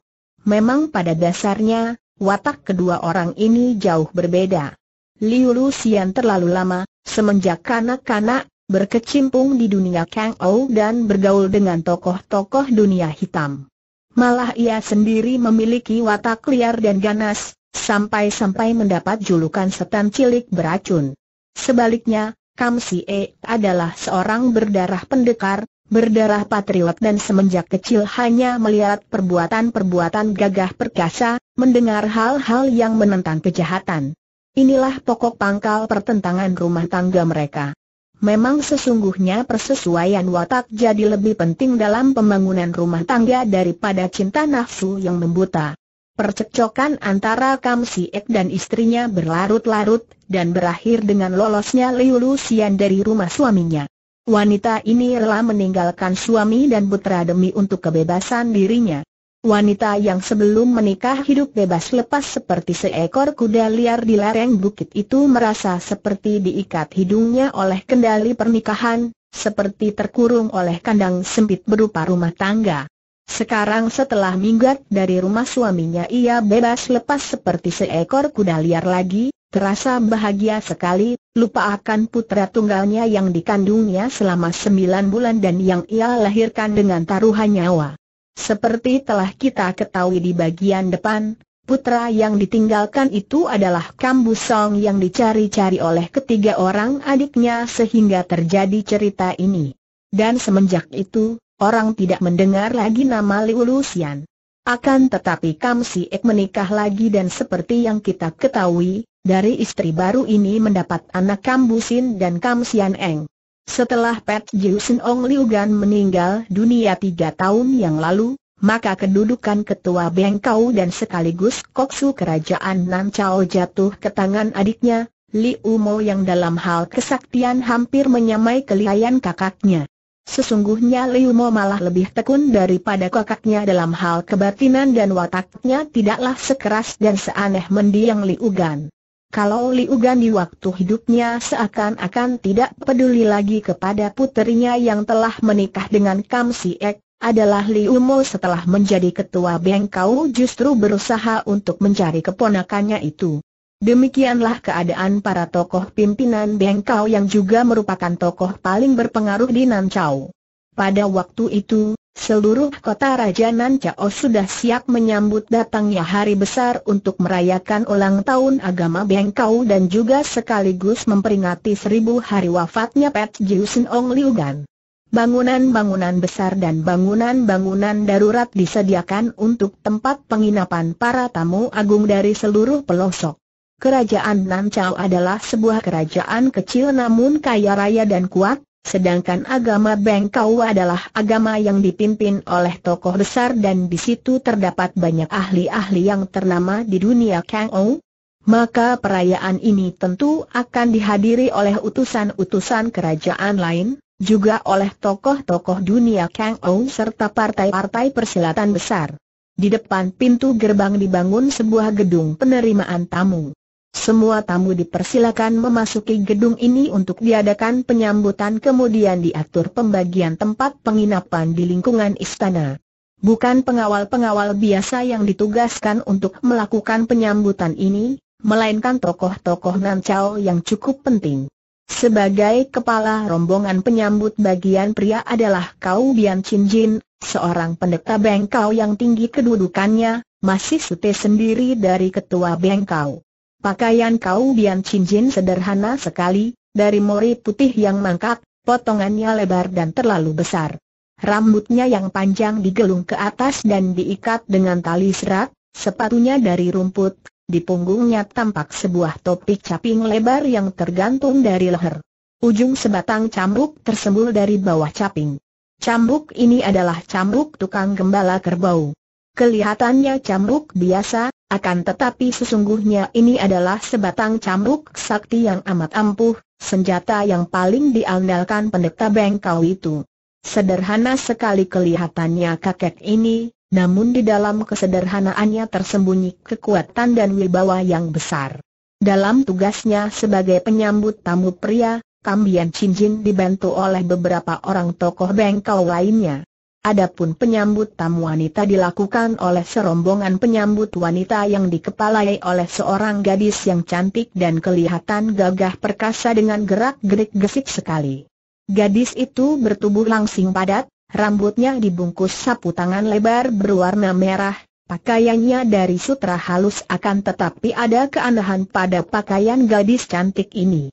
Memang pada dasarnya, watak kedua orang ini jauh berbeda. Liu Luxian terlalu lama, semenjak kanak-kanak, berkecimpung di dunia Kang Ou dan bergaul dengan tokoh-tokoh dunia hitam. Malah ia sendiri memiliki watak liar dan ganas, sampai-sampai mendapat julukan setan cilik beracun. Sebaliknya, Kam Si E adalah seorang berdarah pendekar, berdarah patriot dan semenjak kecil hanya melihat perbuatan-perbuatan gagah perkasa, mendengar hal-hal yang menentang kejahatan. Inilah pokok pangkal pertentangan rumah tangga mereka. Memang sesungguhnya persesuaian watak jadi lebih penting dalam pembangunan rumah tangga daripada cinta nafsu yang membuta. Percekcokan antara Kam Siek dan istrinya berlarut-larut, dan berakhir dengan lolosnya Liu Lusian dari rumah suaminya. Wanita ini rela meninggalkan suami dan putra demi untuk kebebasan dirinya. Wanita yang sebelum menikah hidup bebas lepas seperti seekor kuda liar di lereng bukit itu merasa seperti diikat hidungnya oleh kendali pernikahan, seperti terkurung oleh kandang sempit berupa rumah tangga. Sekarang setelah minggat dari rumah suaminya ia bebas lepas seperti seekor kuda liar lagi, terasa bahagia sekali, lupa akan putra tunggalnya yang dikandungnya selama sembilan bulan dan yang ia lahirkan dengan taruhan nyawa. Seperti telah kita ketahui di bagian depan, putra yang ditinggalkan itu adalah Kambusong yang dicari-cari oleh ketiga orang adiknya sehingga terjadi cerita ini. Dan semenjak itu, orang tidak mendengar lagi nama Liu Lusian. Akan tetapi Kam Si Ek menikah lagi dan seperti yang kita ketahui, dari istri baru ini mendapat anak Kam Busin dan Kam Sian Eng. Setelah Pat Jusen Ong Liu Gan meninggal dunia tiga tahun yang lalu, maka kedudukan ketua Bengkau dan sekaligus koksu kerajaan Nan Chao jatuh ke tangan adiknya, Liu Mo yang dalam hal kesaktian hampir menyamai kelihayan kakaknya. Sesungguhnya Liu Mo malah lebih tekun daripada kakaknya dalam hal kebatinan dan wataknya tidaklah sekeras dan seaneh mendiang Liugan. Gan. Kalau Liu Gan di waktu hidupnya seakan-akan tidak peduli lagi kepada puterinya yang telah menikah dengan Kam Si Ek, adalah Liu Mo setelah menjadi ketua Bengkau justru berusaha untuk mencari keponakannya itu. Demikianlah keadaan para tokoh pimpinan Bengkau yang juga merupakan tokoh paling berpengaruh di Nanchau. Pada waktu itu, Seluruh kota Raja Nancao sudah siap menyambut datangnya hari besar untuk merayakan ulang tahun agama Bengkau dan juga sekaligus memperingati seribu hari wafatnya Pet Jiusen Ong Liugan. Bangunan-bangunan besar dan bangunan-bangunan darurat disediakan untuk tempat penginapan para tamu agung dari seluruh pelosok. Kerajaan Nancao adalah sebuah kerajaan kecil namun kaya raya dan kuat, Sedangkan agama Bengkau adalah agama yang dipimpin oleh tokoh besar dan di situ terdapat banyak ahli-ahli yang ternama di dunia Kang Ou. Maka perayaan ini tentu akan dihadiri oleh utusan-utusan kerajaan lain, juga oleh tokoh-tokoh dunia Kang Ou serta partai-partai persilatan besar. Di depan pintu gerbang dibangun sebuah gedung penerimaan tamu. Semua tamu dipersilakan memasuki gedung ini untuk diadakan penyambutan kemudian diatur pembagian tempat penginapan di lingkungan istana. Bukan pengawal-pengawal biasa yang ditugaskan untuk melakukan penyambutan ini, melainkan tokoh-tokoh Nancao yang cukup penting. Sebagai kepala rombongan penyambut bagian pria adalah Kau Bian Chin Jin, seorang pendeta bengkau yang tinggi kedudukannya, masih sute sendiri dari ketua bengkau. Pakaian kau Bian Cincin sederhana sekali, dari mori putih yang mangkak, potongannya lebar dan terlalu besar. Rambutnya yang panjang digelung ke atas dan diikat dengan tali serat, sepatunya dari rumput, di punggungnya tampak sebuah topi caping lebar yang tergantung dari leher. Ujung sebatang cambuk tersembul dari bawah caping. Cambuk ini adalah cambuk tukang gembala kerbau. Kelihatannya cambuk biasa, akan tetapi sesungguhnya ini adalah sebatang cambuk sakti yang amat ampuh, senjata yang paling diandalkan pendeta bengkau itu. Sederhana sekali kelihatannya kakek ini, namun di dalam kesederhanaannya tersembunyi kekuatan dan wibawa yang besar. Dalam tugasnya sebagai penyambut tamu pria, Kambian Cinjin dibantu oleh beberapa orang tokoh bengkau lainnya. Adapun penyambut tamu wanita dilakukan oleh serombongan penyambut wanita yang dikepalai oleh seorang gadis yang cantik dan kelihatan gagah perkasa dengan gerak-gerik gesik sekali. Gadis itu bertubuh langsing padat, rambutnya dibungkus sapu tangan lebar berwarna merah, pakaiannya dari sutra halus akan tetapi ada keanehan pada pakaian gadis cantik ini.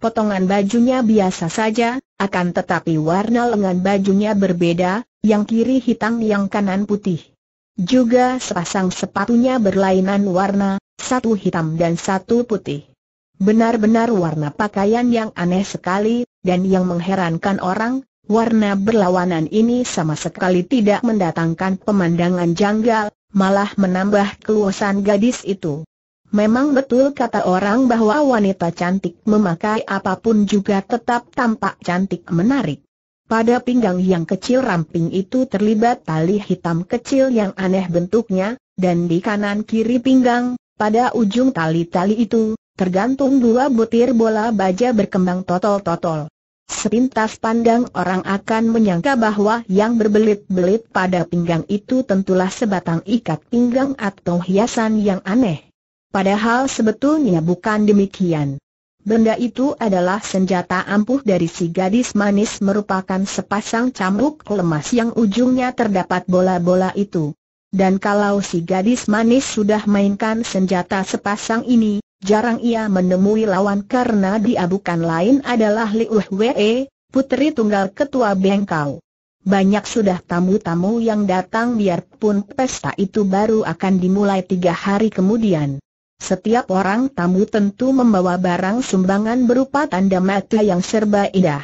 Potongan bajunya biasa saja, akan tetapi warna lengan bajunya berbeda, yang kiri hitam yang kanan putih. Juga sepasang sepatunya berlainan warna, satu hitam dan satu putih. Benar-benar warna pakaian yang aneh sekali, dan yang mengherankan orang, warna berlawanan ini sama sekali tidak mendatangkan pemandangan janggal, malah menambah keluasan gadis itu. Memang betul kata orang bahwa wanita cantik memakai apapun juga tetap tampak cantik menarik. Pada pinggang yang kecil ramping itu terlibat tali hitam kecil yang aneh bentuknya, dan di kanan kiri pinggang, pada ujung tali-tali itu, tergantung dua butir bola baja berkembang totol-totol. Sepintas pandang orang akan menyangka bahwa yang berbelit-belit pada pinggang itu tentulah sebatang ikat pinggang atau hiasan yang aneh. Padahal sebetulnya bukan demikian. Benda itu adalah senjata ampuh dari si gadis manis merupakan sepasang cambuk lemas yang ujungnya terdapat bola-bola itu. Dan kalau si gadis manis sudah mainkan senjata sepasang ini, jarang ia menemui lawan karena dia bukan lain adalah Liu Wei, putri tunggal ketua Bengkau. Banyak sudah tamu-tamu yang datang biarpun pesta itu baru akan dimulai tiga hari kemudian. Setiap orang tamu tentu membawa barang sumbangan berupa tanda mata yang serba indah.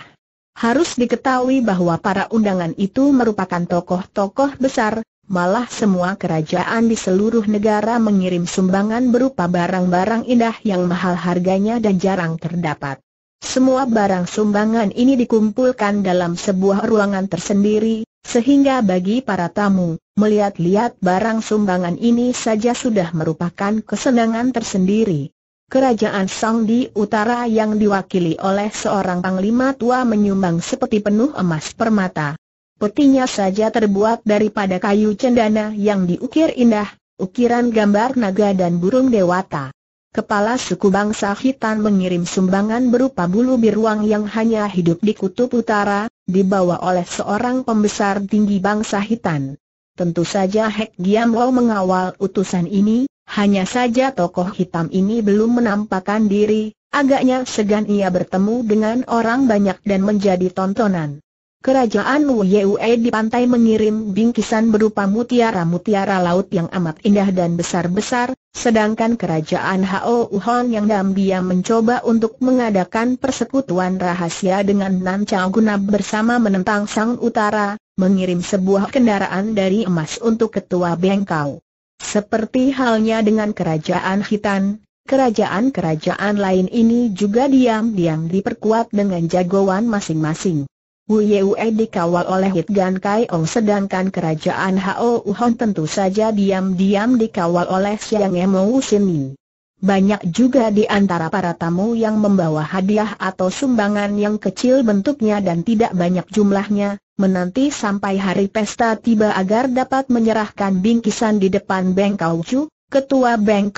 Harus diketahui bahwa para undangan itu merupakan tokoh-tokoh besar, malah semua kerajaan di seluruh negara mengirim sumbangan berupa barang-barang indah yang mahal harganya dan jarang terdapat. Semua barang sumbangan ini dikumpulkan dalam sebuah ruangan tersendiri, sehingga bagi para tamu, melihat-lihat barang sumbangan ini saja sudah merupakan kesenangan tersendiri. Kerajaan Song di Utara yang diwakili oleh seorang panglima tua menyumbang seperti penuh emas permata. Petinya saja terbuat daripada kayu cendana yang diukir indah, ukiran gambar naga dan burung dewata. Kepala suku bangsa Hitan mengirim sumbangan berupa bulu biruang yang hanya hidup di kutub utara, dibawa oleh seorang pembesar tinggi bangsa Hitan. Tentu saja Hek Giam Lo mengawal utusan ini, hanya saja tokoh hitam ini belum menampakkan diri, agaknya segan ia bertemu dengan orang banyak dan menjadi tontonan. Kerajaan Wuyue di pantai mengirim bingkisan berupa mutiara-mutiara laut yang amat indah dan besar-besar, sedangkan kerajaan Hao Uhon yang diam-diam mencoba untuk mengadakan persekutuan rahasia dengan Nan Chao bersama menentang Sang Utara, mengirim sebuah kendaraan dari emas untuk ketua Bengkau. Seperti halnya dengan kerajaan Hitan, kerajaan-kerajaan lain ini juga diam-diam diperkuat dengan jagoan masing-masing. Wu Yue dikawal oleh Gan Kai Ong sedangkan kerajaan Hao Uhon tentu saja diam-diam dikawal oleh Siang Emo Sini. Banyak juga di antara para tamu yang membawa hadiah atau sumbangan yang kecil bentuknya dan tidak banyak jumlahnya, menanti sampai hari pesta tiba agar dapat menyerahkan bingkisan di depan Beng Chu, ketua Beng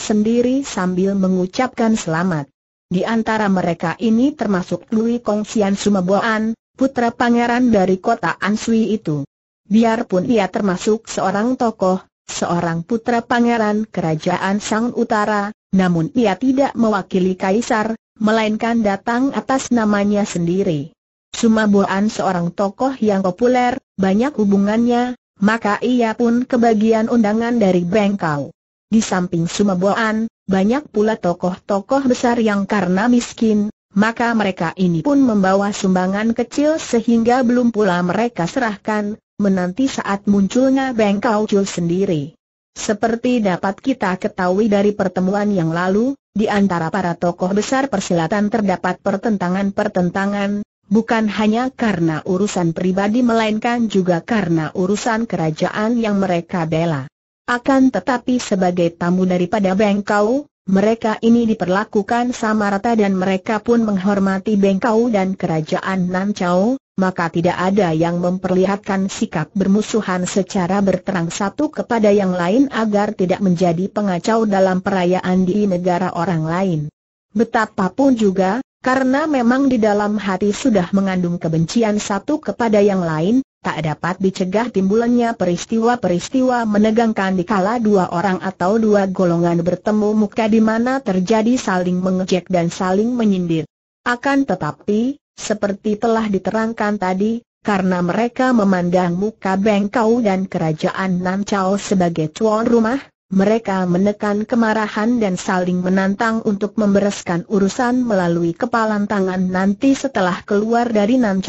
sendiri sambil mengucapkan selamat. Di antara mereka ini termasuk Lui Kong Xian Sumeboan, putra pangeran dari kota Ansui itu. Biarpun ia termasuk seorang tokoh, seorang putra pangeran kerajaan Sang Utara, namun ia tidak mewakili kaisar, melainkan datang atas namanya sendiri. Sumaboan seorang tokoh yang populer, banyak hubungannya, maka ia pun kebagian undangan dari Bengkau. Di samping Sumaboan, banyak pula tokoh-tokoh besar yang karena miskin, maka mereka ini pun membawa sumbangan kecil sehingga belum pula mereka serahkan, menanti saat munculnya Bengkau sendiri. Seperti dapat kita ketahui dari pertemuan yang lalu, di antara para tokoh besar persilatan terdapat pertentangan-pertentangan, bukan hanya karena urusan pribadi melainkan juga karena urusan kerajaan yang mereka bela. Akan tetapi sebagai tamu daripada Bengkau, mereka ini diperlakukan sama rata dan mereka pun menghormati Bengkau dan kerajaan Nanchao, maka tidak ada yang memperlihatkan sikap bermusuhan secara berterang satu kepada yang lain agar tidak menjadi pengacau dalam perayaan di negara orang lain. Betapapun juga, karena memang di dalam hati sudah mengandung kebencian satu kepada yang lain, tak dapat dicegah timbulannya peristiwa-peristiwa menegangkan di kala dua orang atau dua golongan bertemu muka di mana terjadi saling mengejek dan saling menyindir. Akan tetapi, seperti telah diterangkan tadi, karena mereka memandang muka Bengkau dan kerajaan Nan sebagai tuan rumah, mereka menekan kemarahan dan saling menantang untuk membereskan urusan melalui kepalan tangan nanti setelah keluar dari Nan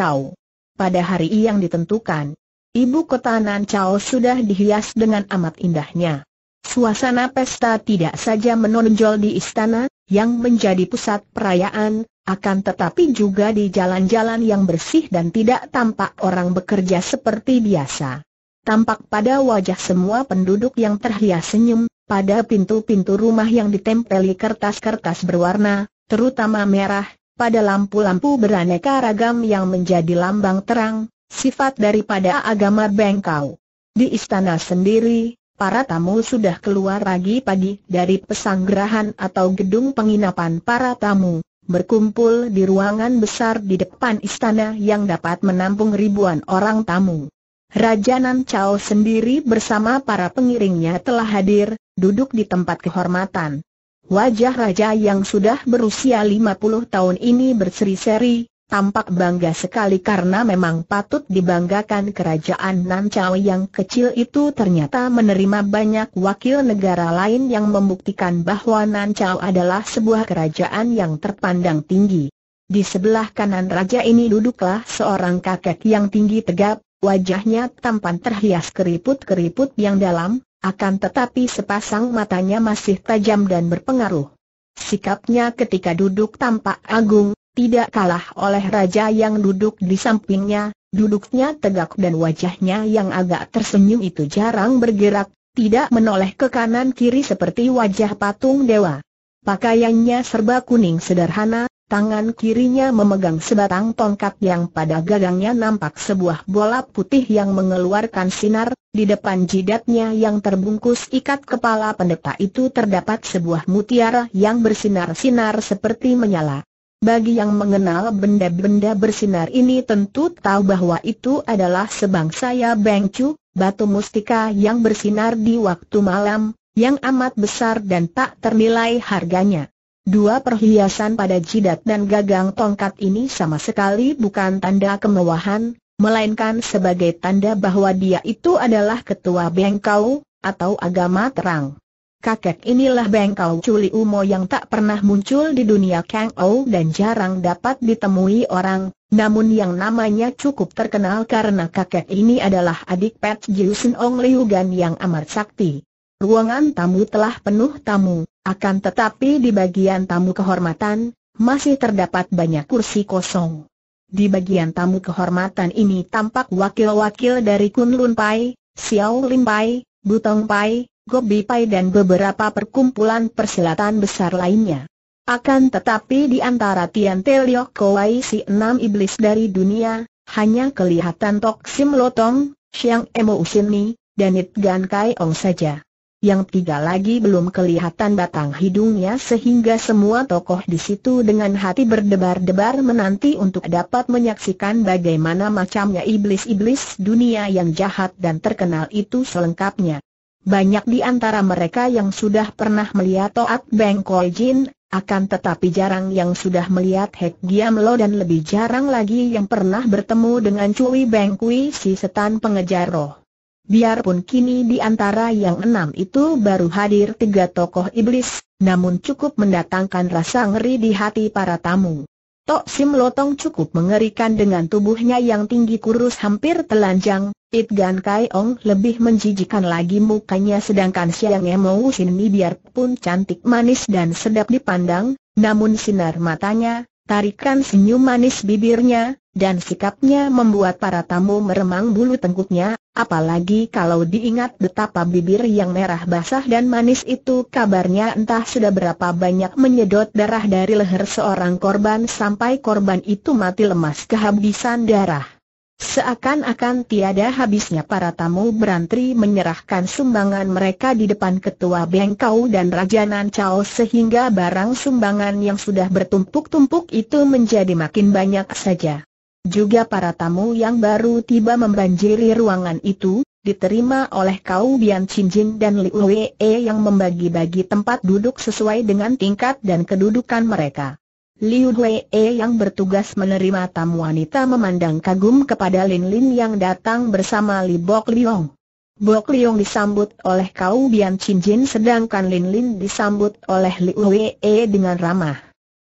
pada hari yang ditentukan. Ibu kota Nancao sudah dihias dengan amat indahnya. Suasana pesta tidak saja menonjol di istana, yang menjadi pusat perayaan, akan tetapi juga di jalan-jalan yang bersih dan tidak tampak orang bekerja seperti biasa. Tampak pada wajah semua penduduk yang terhias senyum, pada pintu-pintu rumah yang ditempeli kertas-kertas berwarna, terutama merah, pada lampu-lampu beraneka ragam yang menjadi lambang terang, sifat daripada agama bengkau. Di istana sendiri, para tamu sudah keluar pagi-pagi dari pesanggerahan atau gedung penginapan para tamu, berkumpul di ruangan besar di depan istana yang dapat menampung ribuan orang tamu. Raja Nan Chao sendiri bersama para pengiringnya telah hadir, duduk di tempat kehormatan. Wajah raja yang sudah berusia 50 tahun ini berseri-seri, tampak bangga sekali karena memang patut dibanggakan kerajaan Nancaw yang kecil itu ternyata menerima banyak wakil negara lain yang membuktikan bahwa Nancaw adalah sebuah kerajaan yang terpandang tinggi. Di sebelah kanan raja ini duduklah seorang kakek yang tinggi tegap, wajahnya tampan terhias keriput-keriput yang dalam, akan tetapi sepasang matanya masih tajam dan berpengaruh. Sikapnya ketika duduk tampak agung, tidak kalah oleh raja yang duduk di sampingnya, duduknya tegak dan wajahnya yang agak tersenyum itu jarang bergerak, tidak menoleh ke kanan kiri seperti wajah patung dewa. Pakaiannya serba kuning sederhana, Tangan kirinya memegang sebatang tongkat yang pada gagangnya nampak sebuah bola putih yang mengeluarkan sinar, di depan jidatnya yang terbungkus ikat kepala pendeta itu terdapat sebuah mutiara yang bersinar-sinar seperti menyala. Bagi yang mengenal benda-benda bersinar ini tentu tahu bahwa itu adalah sebangsa sebangsaya bengcu, batu mustika yang bersinar di waktu malam, yang amat besar dan tak ternilai harganya. Dua perhiasan pada jidat dan gagang tongkat ini sama sekali bukan tanda kemewahan, melainkan sebagai tanda bahwa dia itu adalah ketua Bengkau, atau agama terang. Kakek inilah Bengkau Culi Umo yang tak pernah muncul di dunia Kang Ou dan jarang dapat ditemui orang, namun yang namanya cukup terkenal karena kakek ini adalah adik Pet Jiusin Ong Liu Gan yang amat sakti. Ruangan tamu telah penuh tamu, akan tetapi di bagian tamu kehormatan, masih terdapat banyak kursi kosong. Di bagian tamu kehormatan ini tampak wakil-wakil dari Kunlun Pai, Xiao Lim Pai, Butong Pai, Gobi Pai dan beberapa perkumpulan persilatan besar lainnya. Akan tetapi di antara Tian Teliok Kowai si enam iblis dari dunia, hanya kelihatan Tok Sim Lotong, Xiang Emo Usin Mi, dan It Gan Kai Ong saja yang tiga lagi belum kelihatan batang hidungnya sehingga semua tokoh di situ dengan hati berdebar-debar menanti untuk dapat menyaksikan bagaimana macamnya iblis-iblis dunia yang jahat dan terkenal itu selengkapnya. Banyak di antara mereka yang sudah pernah melihat Toat Beng Jin, akan tetapi jarang yang sudah melihat Hek Giam Lo dan lebih jarang lagi yang pernah bertemu dengan Cui Beng si setan pengejar roh. Biarpun kini di antara yang enam itu baru hadir tiga tokoh iblis, namun cukup mendatangkan rasa ngeri di hati para tamu. Tok Sim Lotong cukup mengerikan dengan tubuhnya yang tinggi kurus hampir telanjang, It Gan Kai Ong lebih menjijikan lagi mukanya sedangkan Siang Emo ini biarpun cantik manis dan sedap dipandang, namun sinar matanya, Tarikan senyum manis bibirnya, dan sikapnya membuat para tamu meremang bulu tengkuknya, apalagi kalau diingat betapa bibir yang merah basah dan manis itu kabarnya entah sudah berapa banyak menyedot darah dari leher seorang korban sampai korban itu mati lemas kehabisan darah. Seakan-akan tiada habisnya para tamu berantri menyerahkan sumbangan mereka di depan ketua Bengkau dan Raja Nancao sehingga barang sumbangan yang sudah bertumpuk-tumpuk itu menjadi makin banyak saja. Juga para tamu yang baru tiba membanjiri ruangan itu, diterima oleh Kau Bian Cinjin dan Liu Wei yang membagi-bagi tempat duduk sesuai dengan tingkat dan kedudukan mereka. Liu Wei e, yang bertugas menerima tamu wanita memandang kagum kepada Lin Lin yang datang bersama Li Bok Liong. Bok Liong disambut oleh Kau Bian Chin Jin sedangkan Lin Lin disambut oleh Liu Wei e, dengan ramah.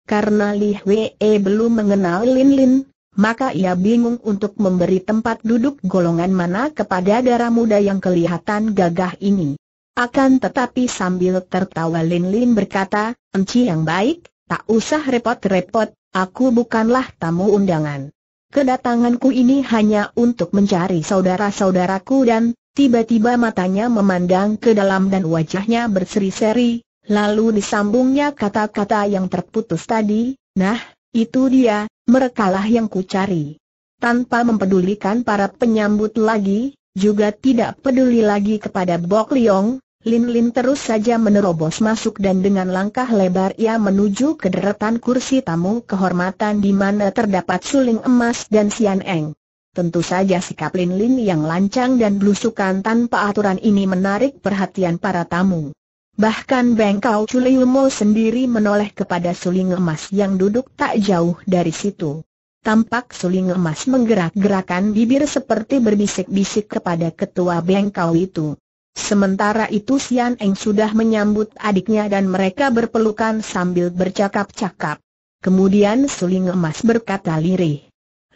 Karena Liu Wei e, belum mengenal Lin Lin, maka ia bingung untuk memberi tempat duduk golongan mana kepada darah muda yang kelihatan gagah ini. Akan tetapi sambil tertawa Lin Lin berkata, Enci yang baik, Tak usah repot-repot, aku bukanlah tamu undangan. Kedatanganku ini hanya untuk mencari saudara-saudaraku dan, tiba-tiba matanya memandang ke dalam dan wajahnya berseri-seri, lalu disambungnya kata-kata yang terputus tadi, nah, itu dia, merekalah yang kucari. Tanpa mempedulikan para penyambut lagi, juga tidak peduli lagi kepada Bok Liong, Lin Lin terus saja menerobos masuk dan dengan langkah lebar ia menuju ke deretan kursi tamu kehormatan di mana terdapat suling emas dan sian eng. Tentu saja sikap Lin Lin yang lancang dan belusukan tanpa aturan ini menarik perhatian para tamu. Bahkan Bengkau Kau Chuliumo sendiri menoleh kepada suling emas yang duduk tak jauh dari situ. Tampak suling emas menggerak-gerakan bibir seperti berbisik-bisik kepada ketua Bengkau itu. Sementara itu Sian Eng sudah menyambut adiknya dan mereka berpelukan sambil bercakap-cakap. Kemudian Suling Emas berkata lirih.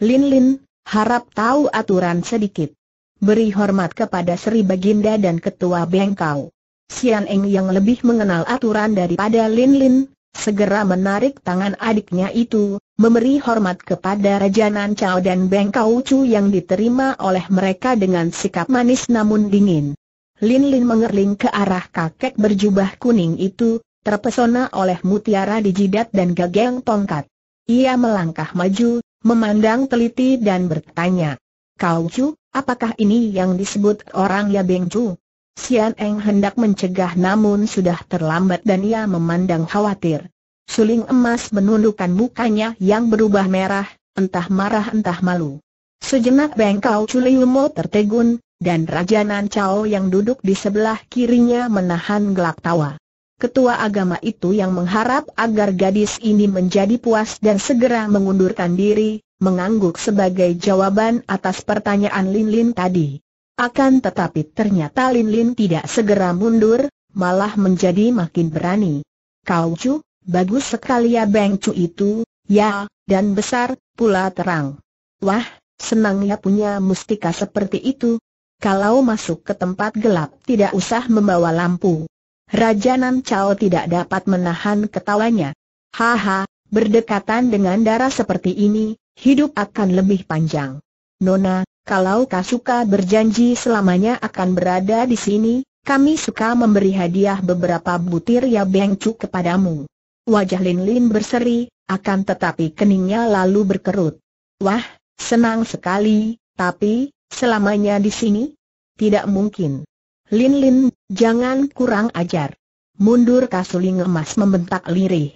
Lin Lin, harap tahu aturan sedikit. Beri hormat kepada Sri Baginda dan Ketua Bengkau. Sian Eng yang lebih mengenal aturan daripada Lin Lin, segera menarik tangan adiknya itu, memberi hormat kepada Raja Nan Chao dan Bengkau Chu yang diterima oleh mereka dengan sikap manis namun dingin. Lin Lin mengerling ke arah kakek berjubah kuning itu, terpesona oleh mutiara di jidat dan gageng tongkat. Ia melangkah maju, memandang teliti dan bertanya, Kau Chu, apakah ini yang disebut orang Ya Beng Chu? Sian Eng hendak mencegah namun sudah terlambat dan ia memandang khawatir. Suling emas menundukkan mukanya yang berubah merah, entah marah entah malu. Sejenak Beng Kau Chu Mo tertegun, dan Raja Nancao yang duduk di sebelah kirinya menahan gelak tawa. Ketua agama itu yang mengharap agar gadis ini menjadi puas dan segera mengundurkan diri, mengangguk sebagai jawaban atas pertanyaan Lin Lin tadi. Akan tetapi ternyata Lin Lin tidak segera mundur, malah menjadi makin berani. Kau Chu, bagus sekali ya Beng cu itu, ya, dan besar, pula terang. Wah, senangnya punya mustika seperti itu, kalau masuk ke tempat gelap tidak usah membawa lampu. Raja Nan Chao tidak dapat menahan ketawanya. Haha, berdekatan dengan darah seperti ini, hidup akan lebih panjang. Nona, kalau kau suka berjanji selamanya akan berada di sini, kami suka memberi hadiah beberapa butir ya bengcu kepadamu. Wajah Lin Lin berseri, akan tetapi keningnya lalu berkerut. Wah, senang sekali, tapi, Selamanya di sini? Tidak mungkin. Lin Lin, jangan kurang ajar. Mundur kasuling emas membentak lirih.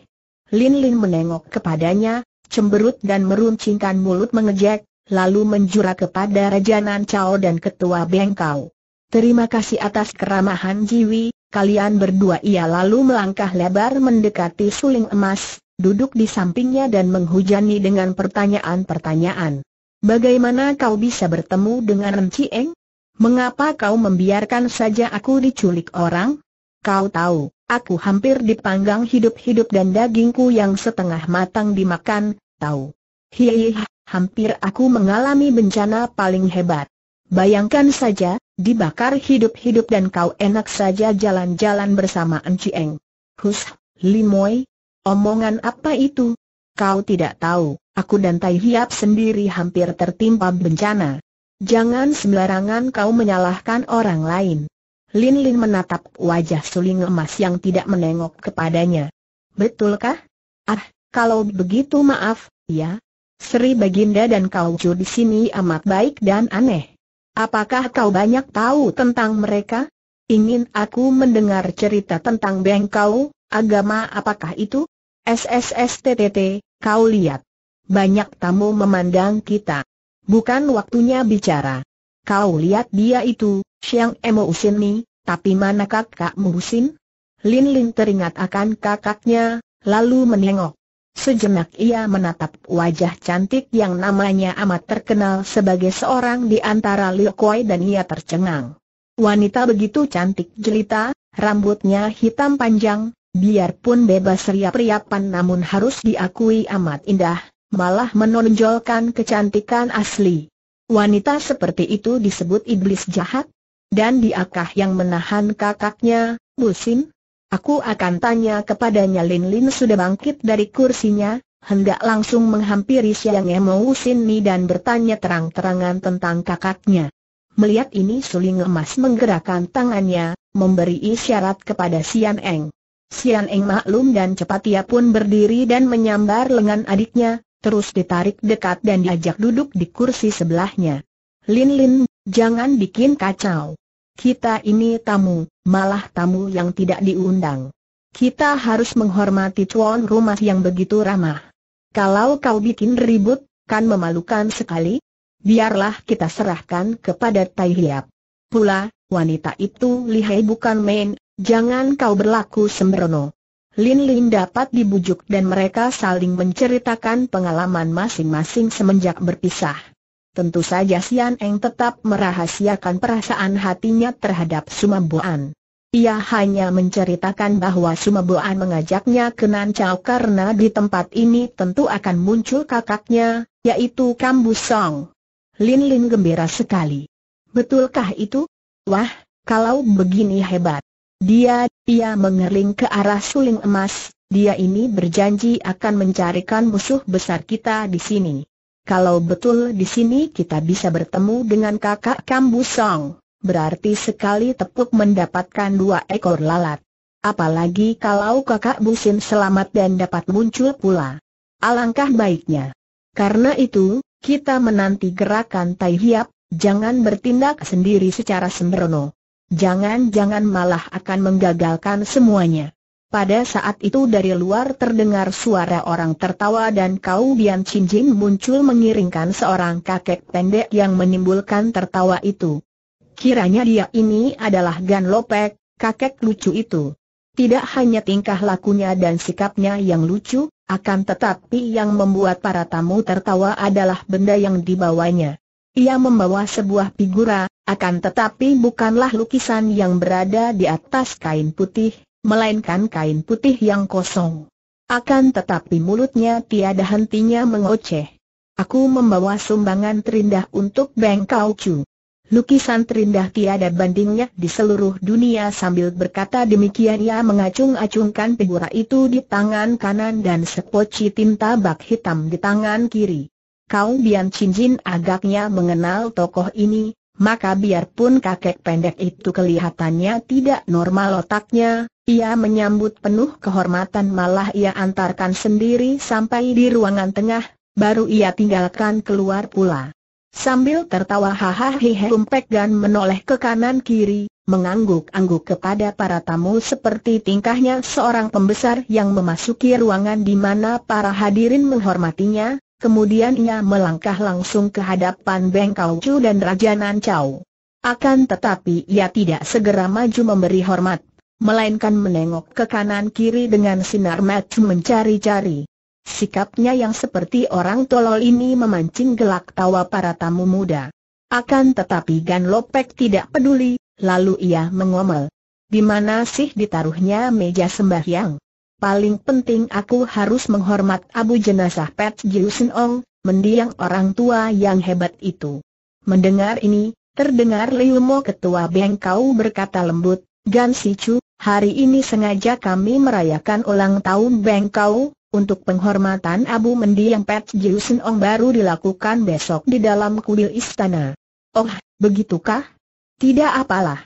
Lin Lin menengok kepadanya, cemberut dan meruncingkan mulut mengejek, lalu menjura kepada Raja Nan Chao dan Ketua Bengkau. Terima kasih atas keramahan Jiwi, kalian berdua ia lalu melangkah lebar mendekati suling emas, duduk di sampingnya dan menghujani dengan pertanyaan-pertanyaan. Bagaimana kau bisa bertemu dengan Enci Eng? Mengapa kau membiarkan saja aku diculik orang? Kau tahu, aku hampir dipanggang hidup-hidup dan dagingku yang setengah matang dimakan, tahu. Hihi, hampir aku mengalami bencana paling hebat. Bayangkan saja, dibakar hidup-hidup dan kau enak saja jalan-jalan bersama Enci Eng. Hus, Limoy, omongan apa itu? Kau tidak tahu, Aku dan Tai Hiap sendiri hampir tertimpa bencana. Jangan sembarangan kau menyalahkan orang lain. Lin Lin menatap wajah suling emas yang tidak menengok kepadanya. Betulkah? Ah, kalau begitu maaf, ya. Sri Baginda dan kau di sini amat baik dan aneh. Apakah kau banyak tahu tentang mereka? Ingin aku mendengar cerita tentang Beng kau, agama apakah itu? SSSTTT, kau lihat. Banyak tamu memandang kita. Bukan waktunya bicara. Kau lihat dia itu, Siang Emo Usin ni, tapi mana kakak Usin? Lin Lin teringat akan kakaknya, lalu menengok. Sejenak ia menatap wajah cantik yang namanya amat terkenal sebagai seorang di antara Liu Kui dan ia tercengang. Wanita begitu cantik jelita, rambutnya hitam panjang, biarpun bebas riap-riapan namun harus diakui amat indah, malah menonjolkan kecantikan asli. Wanita seperti itu disebut iblis jahat? Dan diakah yang menahan kakaknya, Busim? Aku akan tanya kepadanya Lin Lin sudah bangkit dari kursinya, hendak langsung menghampiri Siang Emo Sini dan bertanya terang-terangan tentang kakaknya. Melihat ini suling emas menggerakkan tangannya, memberi isyarat kepada Sian Eng. Sian Eng maklum dan cepat ia pun berdiri dan menyambar lengan adiknya, terus ditarik dekat dan diajak duduk di kursi sebelahnya. Lin Lin, jangan bikin kacau. Kita ini tamu, malah tamu yang tidak diundang. Kita harus menghormati tuan rumah yang begitu ramah. Kalau kau bikin ribut, kan memalukan sekali. Biarlah kita serahkan kepada Tai Hiap. Pula, wanita itu lihai bukan main, jangan kau berlaku sembrono. Lin Lin dapat dibujuk dan mereka saling menceritakan pengalaman masing-masing semenjak berpisah. Tentu saja Sian Eng tetap merahasiakan perasaan hatinya terhadap Boan. Ia hanya menceritakan bahwa Boan mengajaknya ke Nancau karena di tempat ini tentu akan muncul kakaknya, yaitu Kambusong. Lin Lin gembira sekali. Betulkah itu? Wah, kalau begini hebat. Dia, ia mengerling ke arah suling emas, dia ini berjanji akan mencarikan musuh besar kita di sini. Kalau betul di sini kita bisa bertemu dengan kakak Song, berarti sekali tepuk mendapatkan dua ekor lalat. Apalagi kalau kakak Busin selamat dan dapat muncul pula. Alangkah baiknya. Karena itu, kita menanti gerakan Tai Hiap, jangan bertindak sendiri secara sembrono. Jangan-jangan malah akan menggagalkan semuanya. Pada saat itu dari luar terdengar suara orang tertawa dan kau Bian Chin Jin muncul mengiringkan seorang kakek pendek yang menimbulkan tertawa itu. Kiranya dia ini adalah Gan Lopek, kakek lucu itu. Tidak hanya tingkah lakunya dan sikapnya yang lucu, akan tetapi yang membuat para tamu tertawa adalah benda yang dibawanya. Ia membawa sebuah figura, akan tetapi bukanlah lukisan yang berada di atas kain putih, melainkan kain putih yang kosong. Akan tetapi mulutnya tiada hentinya mengoceh. Aku membawa sumbangan terindah untuk Beng Kau Chu. Lukisan terindah tiada bandingnya di seluruh dunia sambil berkata demikian ia mengacung-acungkan figura itu di tangan kanan dan sepoci tinta bak hitam di tangan kiri. Kau Bian Cincin agaknya mengenal tokoh ini, maka biarpun kakek pendek itu kelihatannya tidak normal otaknya, ia menyambut penuh kehormatan malah ia antarkan sendiri sampai di ruangan tengah, baru ia tinggalkan keluar pula. Sambil tertawa hahaha Humpek dan menoleh ke kanan kiri, mengangguk-angguk kepada para tamu seperti tingkahnya seorang pembesar yang memasuki ruangan di mana para hadirin menghormatinya, kemudian ia melangkah langsung ke hadapan Bengkau Kau Chu dan Raja Nan Chau. Akan tetapi ia tidak segera maju memberi hormat, melainkan menengok ke kanan kiri dengan sinar mata mencari-cari. Sikapnya yang seperti orang tolol ini memancing gelak tawa para tamu muda. Akan tetapi Gan Lopek tidak peduli, lalu ia mengomel. Di mana sih ditaruhnya meja sembahyang? Paling penting aku harus menghormat abu jenazah Pet Jiusin Ong, mendiang orang tua yang hebat itu. Mendengar ini, terdengar Liu Mo ketua Bengkau berkata lembut, Gan Sichu, hari ini sengaja kami merayakan ulang tahun Bengkau, untuk penghormatan abu mendiang Pet Jiusin Ong baru dilakukan besok di dalam kuil istana. Oh, begitukah? Tidak apalah.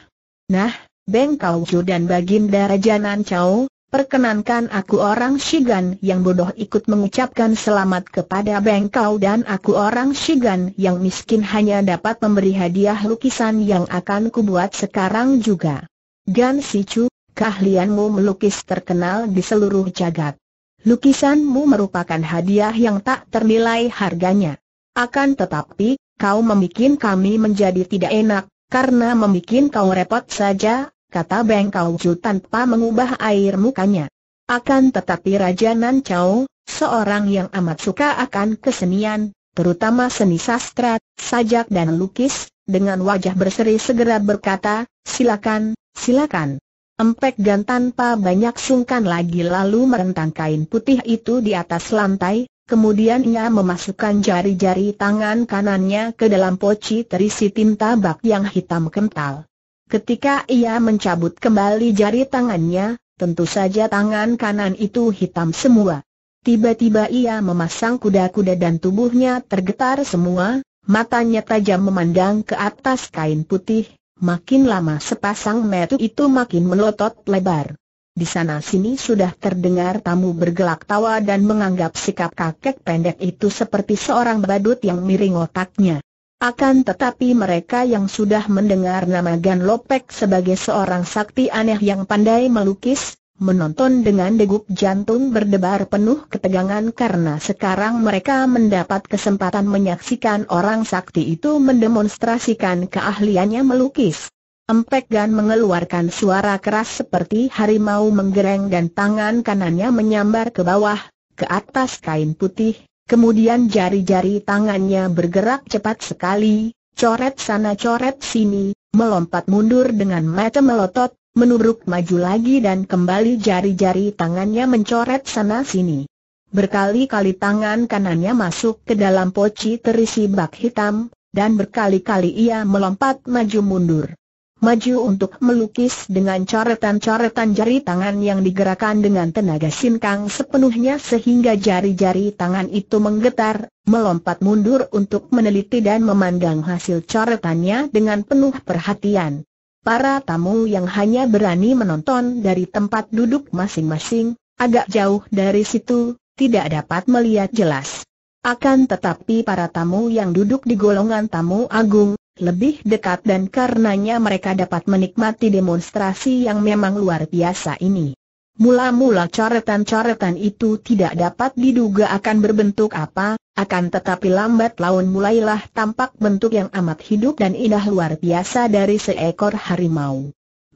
Nah, Bengkau Chu dan Baginda Raja Nan Chau, Perkenankan aku orang Shigan yang bodoh ikut mengucapkan selamat kepada Bengkau dan aku orang Shigan yang miskin hanya dapat memberi hadiah lukisan yang akan kubuat sekarang juga. Gan Sichu, keahlianmu melukis terkenal di seluruh jagat. Lukisanmu merupakan hadiah yang tak ternilai harganya. Akan tetapi, kau membuat kami menjadi tidak enak, karena membuat kau repot saja, kata Beng Kau tanpa mengubah air mukanya. Akan tetapi Raja Nan Chao, seorang yang amat suka akan kesenian, terutama seni sastra, sajak dan lukis, dengan wajah berseri segera berkata, silakan, silakan. Empek dan tanpa banyak sungkan lagi lalu merentang kain putih itu di atas lantai, kemudian ia memasukkan jari-jari tangan kanannya ke dalam poci terisi tinta bak yang hitam kental. Ketika ia mencabut kembali jari tangannya, tentu saja tangan kanan itu hitam semua. Tiba-tiba ia memasang kuda-kuda dan tubuhnya tergetar semua, matanya tajam memandang ke atas kain putih, makin lama sepasang metu itu makin melotot lebar. Di sana sini sudah terdengar tamu bergelak tawa dan menganggap sikap kakek pendek itu seperti seorang badut yang miring otaknya. Akan tetapi mereka yang sudah mendengar nama Gan Lopek sebagai seorang sakti aneh yang pandai melukis, menonton dengan degup jantung berdebar penuh ketegangan karena sekarang mereka mendapat kesempatan menyaksikan orang sakti itu mendemonstrasikan keahliannya melukis. Empek Gan mengeluarkan suara keras seperti harimau menggereng dan tangan kanannya menyambar ke bawah, ke atas kain putih, Kemudian jari-jari tangannya bergerak cepat sekali, coret sana coret sini, melompat mundur dengan mata melotot, menurut maju lagi dan kembali jari-jari tangannya mencoret sana sini. Berkali-kali tangan kanannya masuk ke dalam poci terisi bak hitam, dan berkali-kali ia melompat maju mundur maju untuk melukis dengan coretan-coretan jari tangan yang digerakkan dengan tenaga sinkang sepenuhnya sehingga jari-jari tangan itu menggetar, melompat mundur untuk meneliti dan memandang hasil coretannya dengan penuh perhatian. Para tamu yang hanya berani menonton dari tempat duduk masing-masing, agak jauh dari situ, tidak dapat melihat jelas. Akan tetapi para tamu yang duduk di golongan tamu agung, lebih dekat dan karenanya mereka dapat menikmati demonstrasi yang memang luar biasa ini. Mula-mula coretan-coretan itu tidak dapat diduga akan berbentuk apa, akan tetapi lambat laun mulailah tampak bentuk yang amat hidup dan indah luar biasa dari seekor harimau.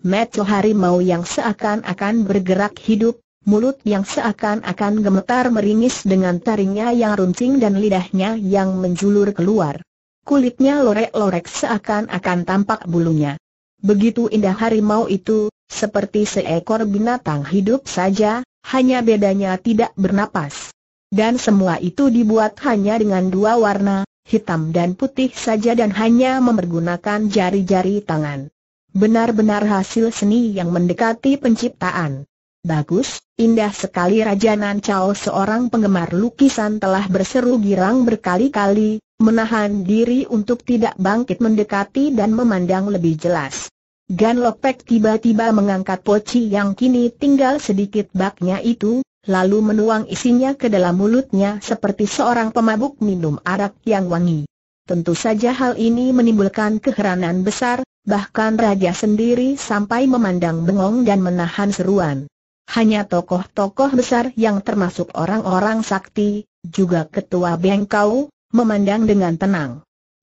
Mata harimau yang seakan-akan bergerak hidup, mulut yang seakan-akan gemetar meringis dengan taringnya yang runcing dan lidahnya yang menjulur keluar kulitnya lorek-lorek seakan-akan tampak bulunya. Begitu indah harimau itu, seperti seekor binatang hidup saja, hanya bedanya tidak bernapas. Dan semua itu dibuat hanya dengan dua warna, hitam dan putih saja dan hanya mempergunakan jari-jari tangan. Benar-benar hasil seni yang mendekati penciptaan. Bagus, indah sekali Raja Chao seorang penggemar lukisan telah berseru girang berkali-kali, menahan diri untuk tidak bangkit mendekati dan memandang lebih jelas. Gan Lopek tiba-tiba mengangkat poci yang kini tinggal sedikit baknya itu, lalu menuang isinya ke dalam mulutnya seperti seorang pemabuk minum arak yang wangi. Tentu saja hal ini menimbulkan keheranan besar, bahkan Raja sendiri sampai memandang bengong dan menahan seruan. Hanya tokoh-tokoh besar yang termasuk orang-orang sakti, juga ketua bengkau, memandang dengan tenang.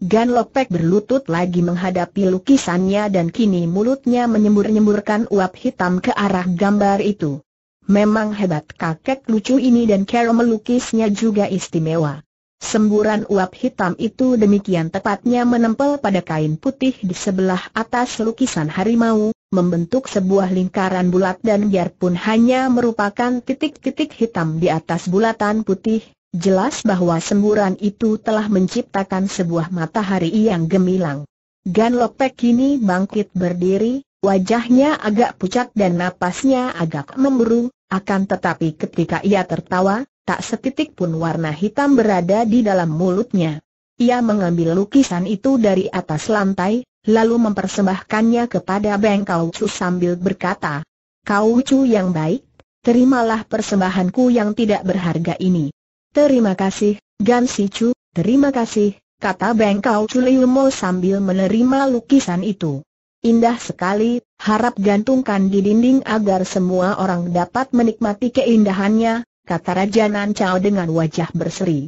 Gan Lopek berlutut lagi menghadapi lukisannya dan kini mulutnya menyembur-nyemburkan uap hitam ke arah gambar itu. Memang hebat kakek lucu ini dan cara melukisnya juga istimewa. Semburan uap hitam itu demikian tepatnya menempel pada kain putih di sebelah atas lukisan harimau, membentuk sebuah lingkaran bulat dan biarpun hanya merupakan titik-titik hitam di atas bulatan putih, jelas bahwa semburan itu telah menciptakan sebuah matahari yang gemilang. Gan Lopek kini bangkit berdiri, wajahnya agak pucat dan napasnya agak memburu, akan tetapi ketika ia tertawa, tak setitik pun warna hitam berada di dalam mulutnya. Ia mengambil lukisan itu dari atas lantai, lalu mempersembahkannya kepada Beng Kau Chu sambil berkata, Kau Chu yang baik, terimalah persembahanku yang tidak berharga ini. Terima kasih, Gan Si Chu, terima kasih, kata Beng Kau Chu Liu Mo sambil menerima lukisan itu. Indah sekali, harap gantungkan di dinding agar semua orang dapat menikmati keindahannya, kata Raja Nan Chao dengan wajah berseri.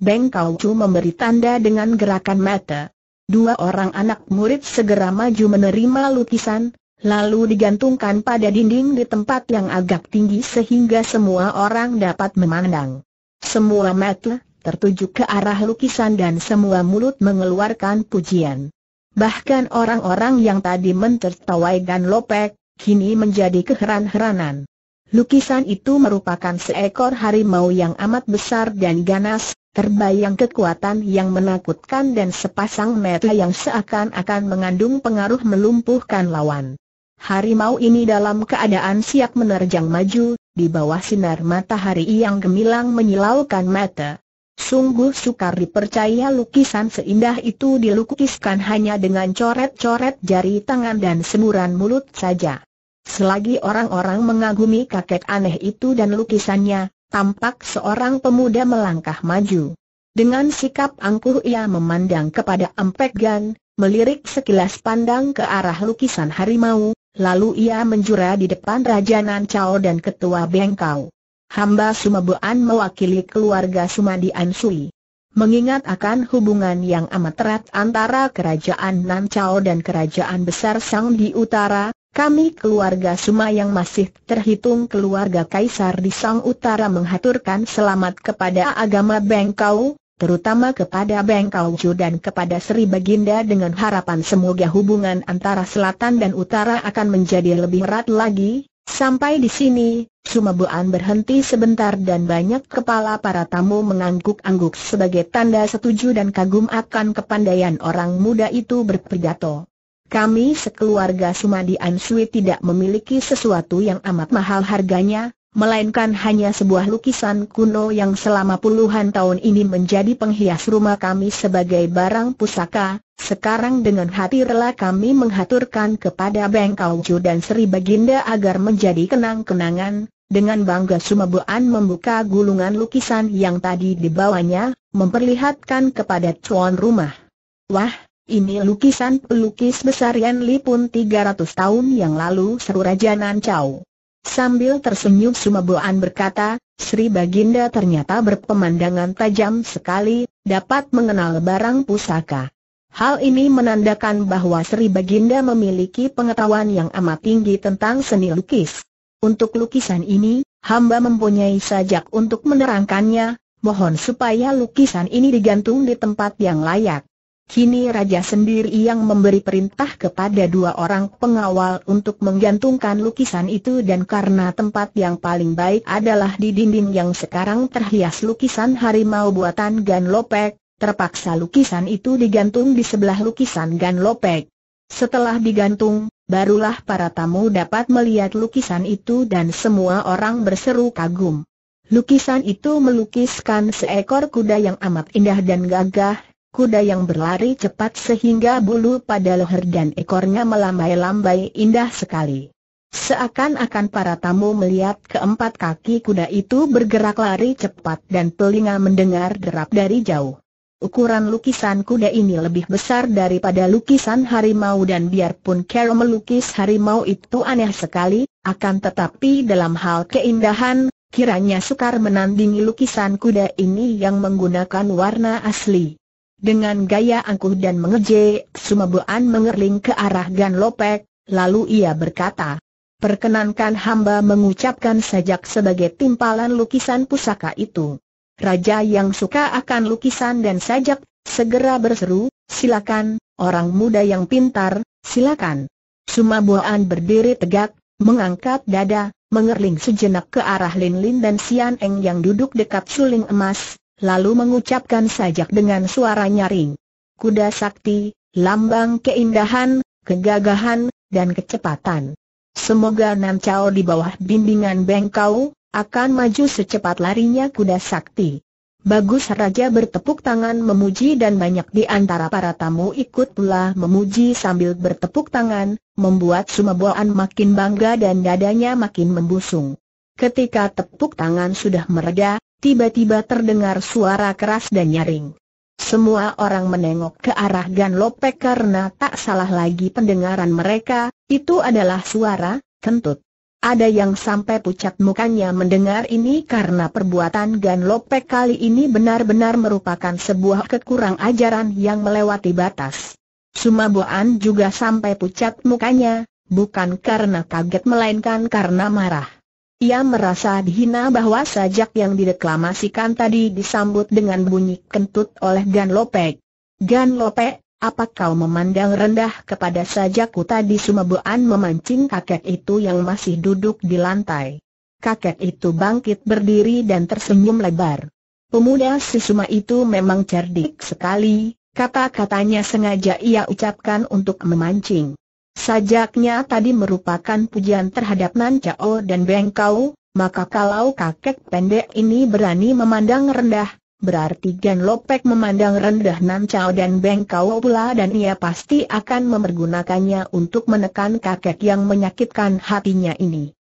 Beng Kau Chu memberi tanda dengan gerakan mata. Dua orang anak murid segera maju menerima lukisan, lalu digantungkan pada dinding di tempat yang agak tinggi sehingga semua orang dapat memandang. Semua mata tertuju ke arah lukisan dan semua mulut mengeluarkan pujian. Bahkan orang-orang yang tadi mentertawai dan lopek, kini menjadi keheran-heranan. Lukisan itu merupakan seekor harimau yang amat besar dan ganas, terbayang kekuatan yang menakutkan dan sepasang mata yang seakan-akan mengandung pengaruh melumpuhkan lawan. Harimau ini dalam keadaan siap menerjang maju, di bawah sinar matahari yang gemilang menyilaukan mata. Sungguh sukar dipercaya lukisan seindah itu dilukiskan hanya dengan coret-coret jari tangan dan semuran mulut saja. Selagi orang-orang mengagumi kakek aneh itu dan lukisannya, tampak seorang pemuda melangkah maju. Dengan sikap angkuh ia memandang kepada Ampek Gan, melirik sekilas pandang ke arah lukisan harimau, lalu ia menjura di depan Raja Nancao dan Ketua Bengkau. Hamba Sumabuan mewakili keluarga Sumadi Ansui. Mengingat akan hubungan yang amat erat antara kerajaan Nancao dan kerajaan besar Sang di utara, kami keluarga Suma yang masih terhitung keluarga Kaisar di Sang Utara menghaturkan selamat kepada agama Bengkau, terutama kepada Bengkau Ju dan kepada Sri Baginda dengan harapan semoga hubungan antara selatan dan utara akan menjadi lebih erat lagi. Sampai di sini, Suma Buan berhenti sebentar dan banyak kepala para tamu mengangguk-angguk sebagai tanda setuju dan kagum akan kepandaian orang muda itu berpidato. Kami sekeluarga Sumadi Ansui tidak memiliki sesuatu yang amat mahal harganya, melainkan hanya sebuah lukisan kuno yang selama puluhan tahun ini menjadi penghias rumah kami sebagai barang pusaka. Sekarang dengan hati rela kami menghaturkan kepada Beng Ju dan Sri Baginda agar menjadi kenang-kenangan, dengan bangga Sumabuan membuka gulungan lukisan yang tadi dibawanya, memperlihatkan kepada cuan rumah. Wah, ini lukisan pelukis besar Yan Li pun 300 tahun yang lalu seru Raja Nan Chau. Sambil tersenyum Sumaboan berkata, Sri Baginda ternyata berpemandangan tajam sekali, dapat mengenal barang pusaka. Hal ini menandakan bahwa Sri Baginda memiliki pengetahuan yang amat tinggi tentang seni lukis. Untuk lukisan ini, hamba mempunyai sajak untuk menerangkannya, mohon supaya lukisan ini digantung di tempat yang layak. Kini raja sendiri yang memberi perintah kepada dua orang pengawal untuk menggantungkan lukisan itu dan karena tempat yang paling baik adalah di dinding yang sekarang terhias lukisan harimau buatan Gan Lopek, terpaksa lukisan itu digantung di sebelah lukisan Gan Lopek. Setelah digantung, barulah para tamu dapat melihat lukisan itu dan semua orang berseru kagum. Lukisan itu melukiskan seekor kuda yang amat indah dan gagah, Kuda yang berlari cepat sehingga bulu pada leher dan ekornya melambai-lambai indah sekali. Seakan-akan para tamu melihat keempat kaki kuda itu bergerak lari cepat dan telinga mendengar derap dari jauh. Ukuran lukisan kuda ini lebih besar daripada lukisan harimau dan biarpun Carol melukis harimau itu aneh sekali, akan tetapi dalam hal keindahan, kiranya sukar menandingi lukisan kuda ini yang menggunakan warna asli. Dengan gaya angkuh dan mengeje, Sumabuan mengerling ke arah Gan Lopek, lalu ia berkata, Perkenankan hamba mengucapkan sajak sebagai timpalan lukisan pusaka itu. Raja yang suka akan lukisan dan sajak, segera berseru, silakan, orang muda yang pintar, silakan. Sumabuan berdiri tegak, mengangkat dada, mengerling sejenak ke arah Lin Lin dan Sian Eng yang duduk dekat suling emas, lalu mengucapkan sajak dengan suara nyaring. Kuda sakti, lambang keindahan, kegagahan, dan kecepatan. Semoga Nan Chao di bawah bimbingan bengkau akan maju secepat larinya kuda sakti. Bagus Raja bertepuk tangan memuji dan banyak di antara para tamu ikut pula memuji sambil bertepuk tangan, membuat Sumaboan makin bangga dan dadanya makin membusung. Ketika tepuk tangan sudah mereda, tiba-tiba terdengar suara keras dan nyaring. Semua orang menengok ke arah Gan Lope karena tak salah lagi pendengaran mereka, itu adalah suara, kentut. Ada yang sampai pucat mukanya mendengar ini karena perbuatan Gan Lope kali ini benar-benar merupakan sebuah kekurang ajaran yang melewati batas. Sumabuan juga sampai pucat mukanya, bukan karena kaget melainkan karena marah. Ia merasa dihina bahwa sajak yang dideklamasikan tadi disambut dengan bunyi kentut oleh Gan Lopek. Gan Lopek, apa kau memandang rendah kepada sajakku tadi Sumabuan memancing kakek itu yang masih duduk di lantai. Kakek itu bangkit berdiri dan tersenyum lebar. Pemuda si Suma itu memang cerdik sekali, kata-katanya sengaja ia ucapkan untuk memancing. Sajaknya tadi merupakan pujian terhadap Nan Chao dan Beng Kau, maka kalau kakek pendek ini berani memandang rendah, berarti Gan Lopek memandang rendah Nan Chao dan Beng Kau pula dan ia pasti akan memergunakannya untuk menekan kakek yang menyakitkan hatinya ini.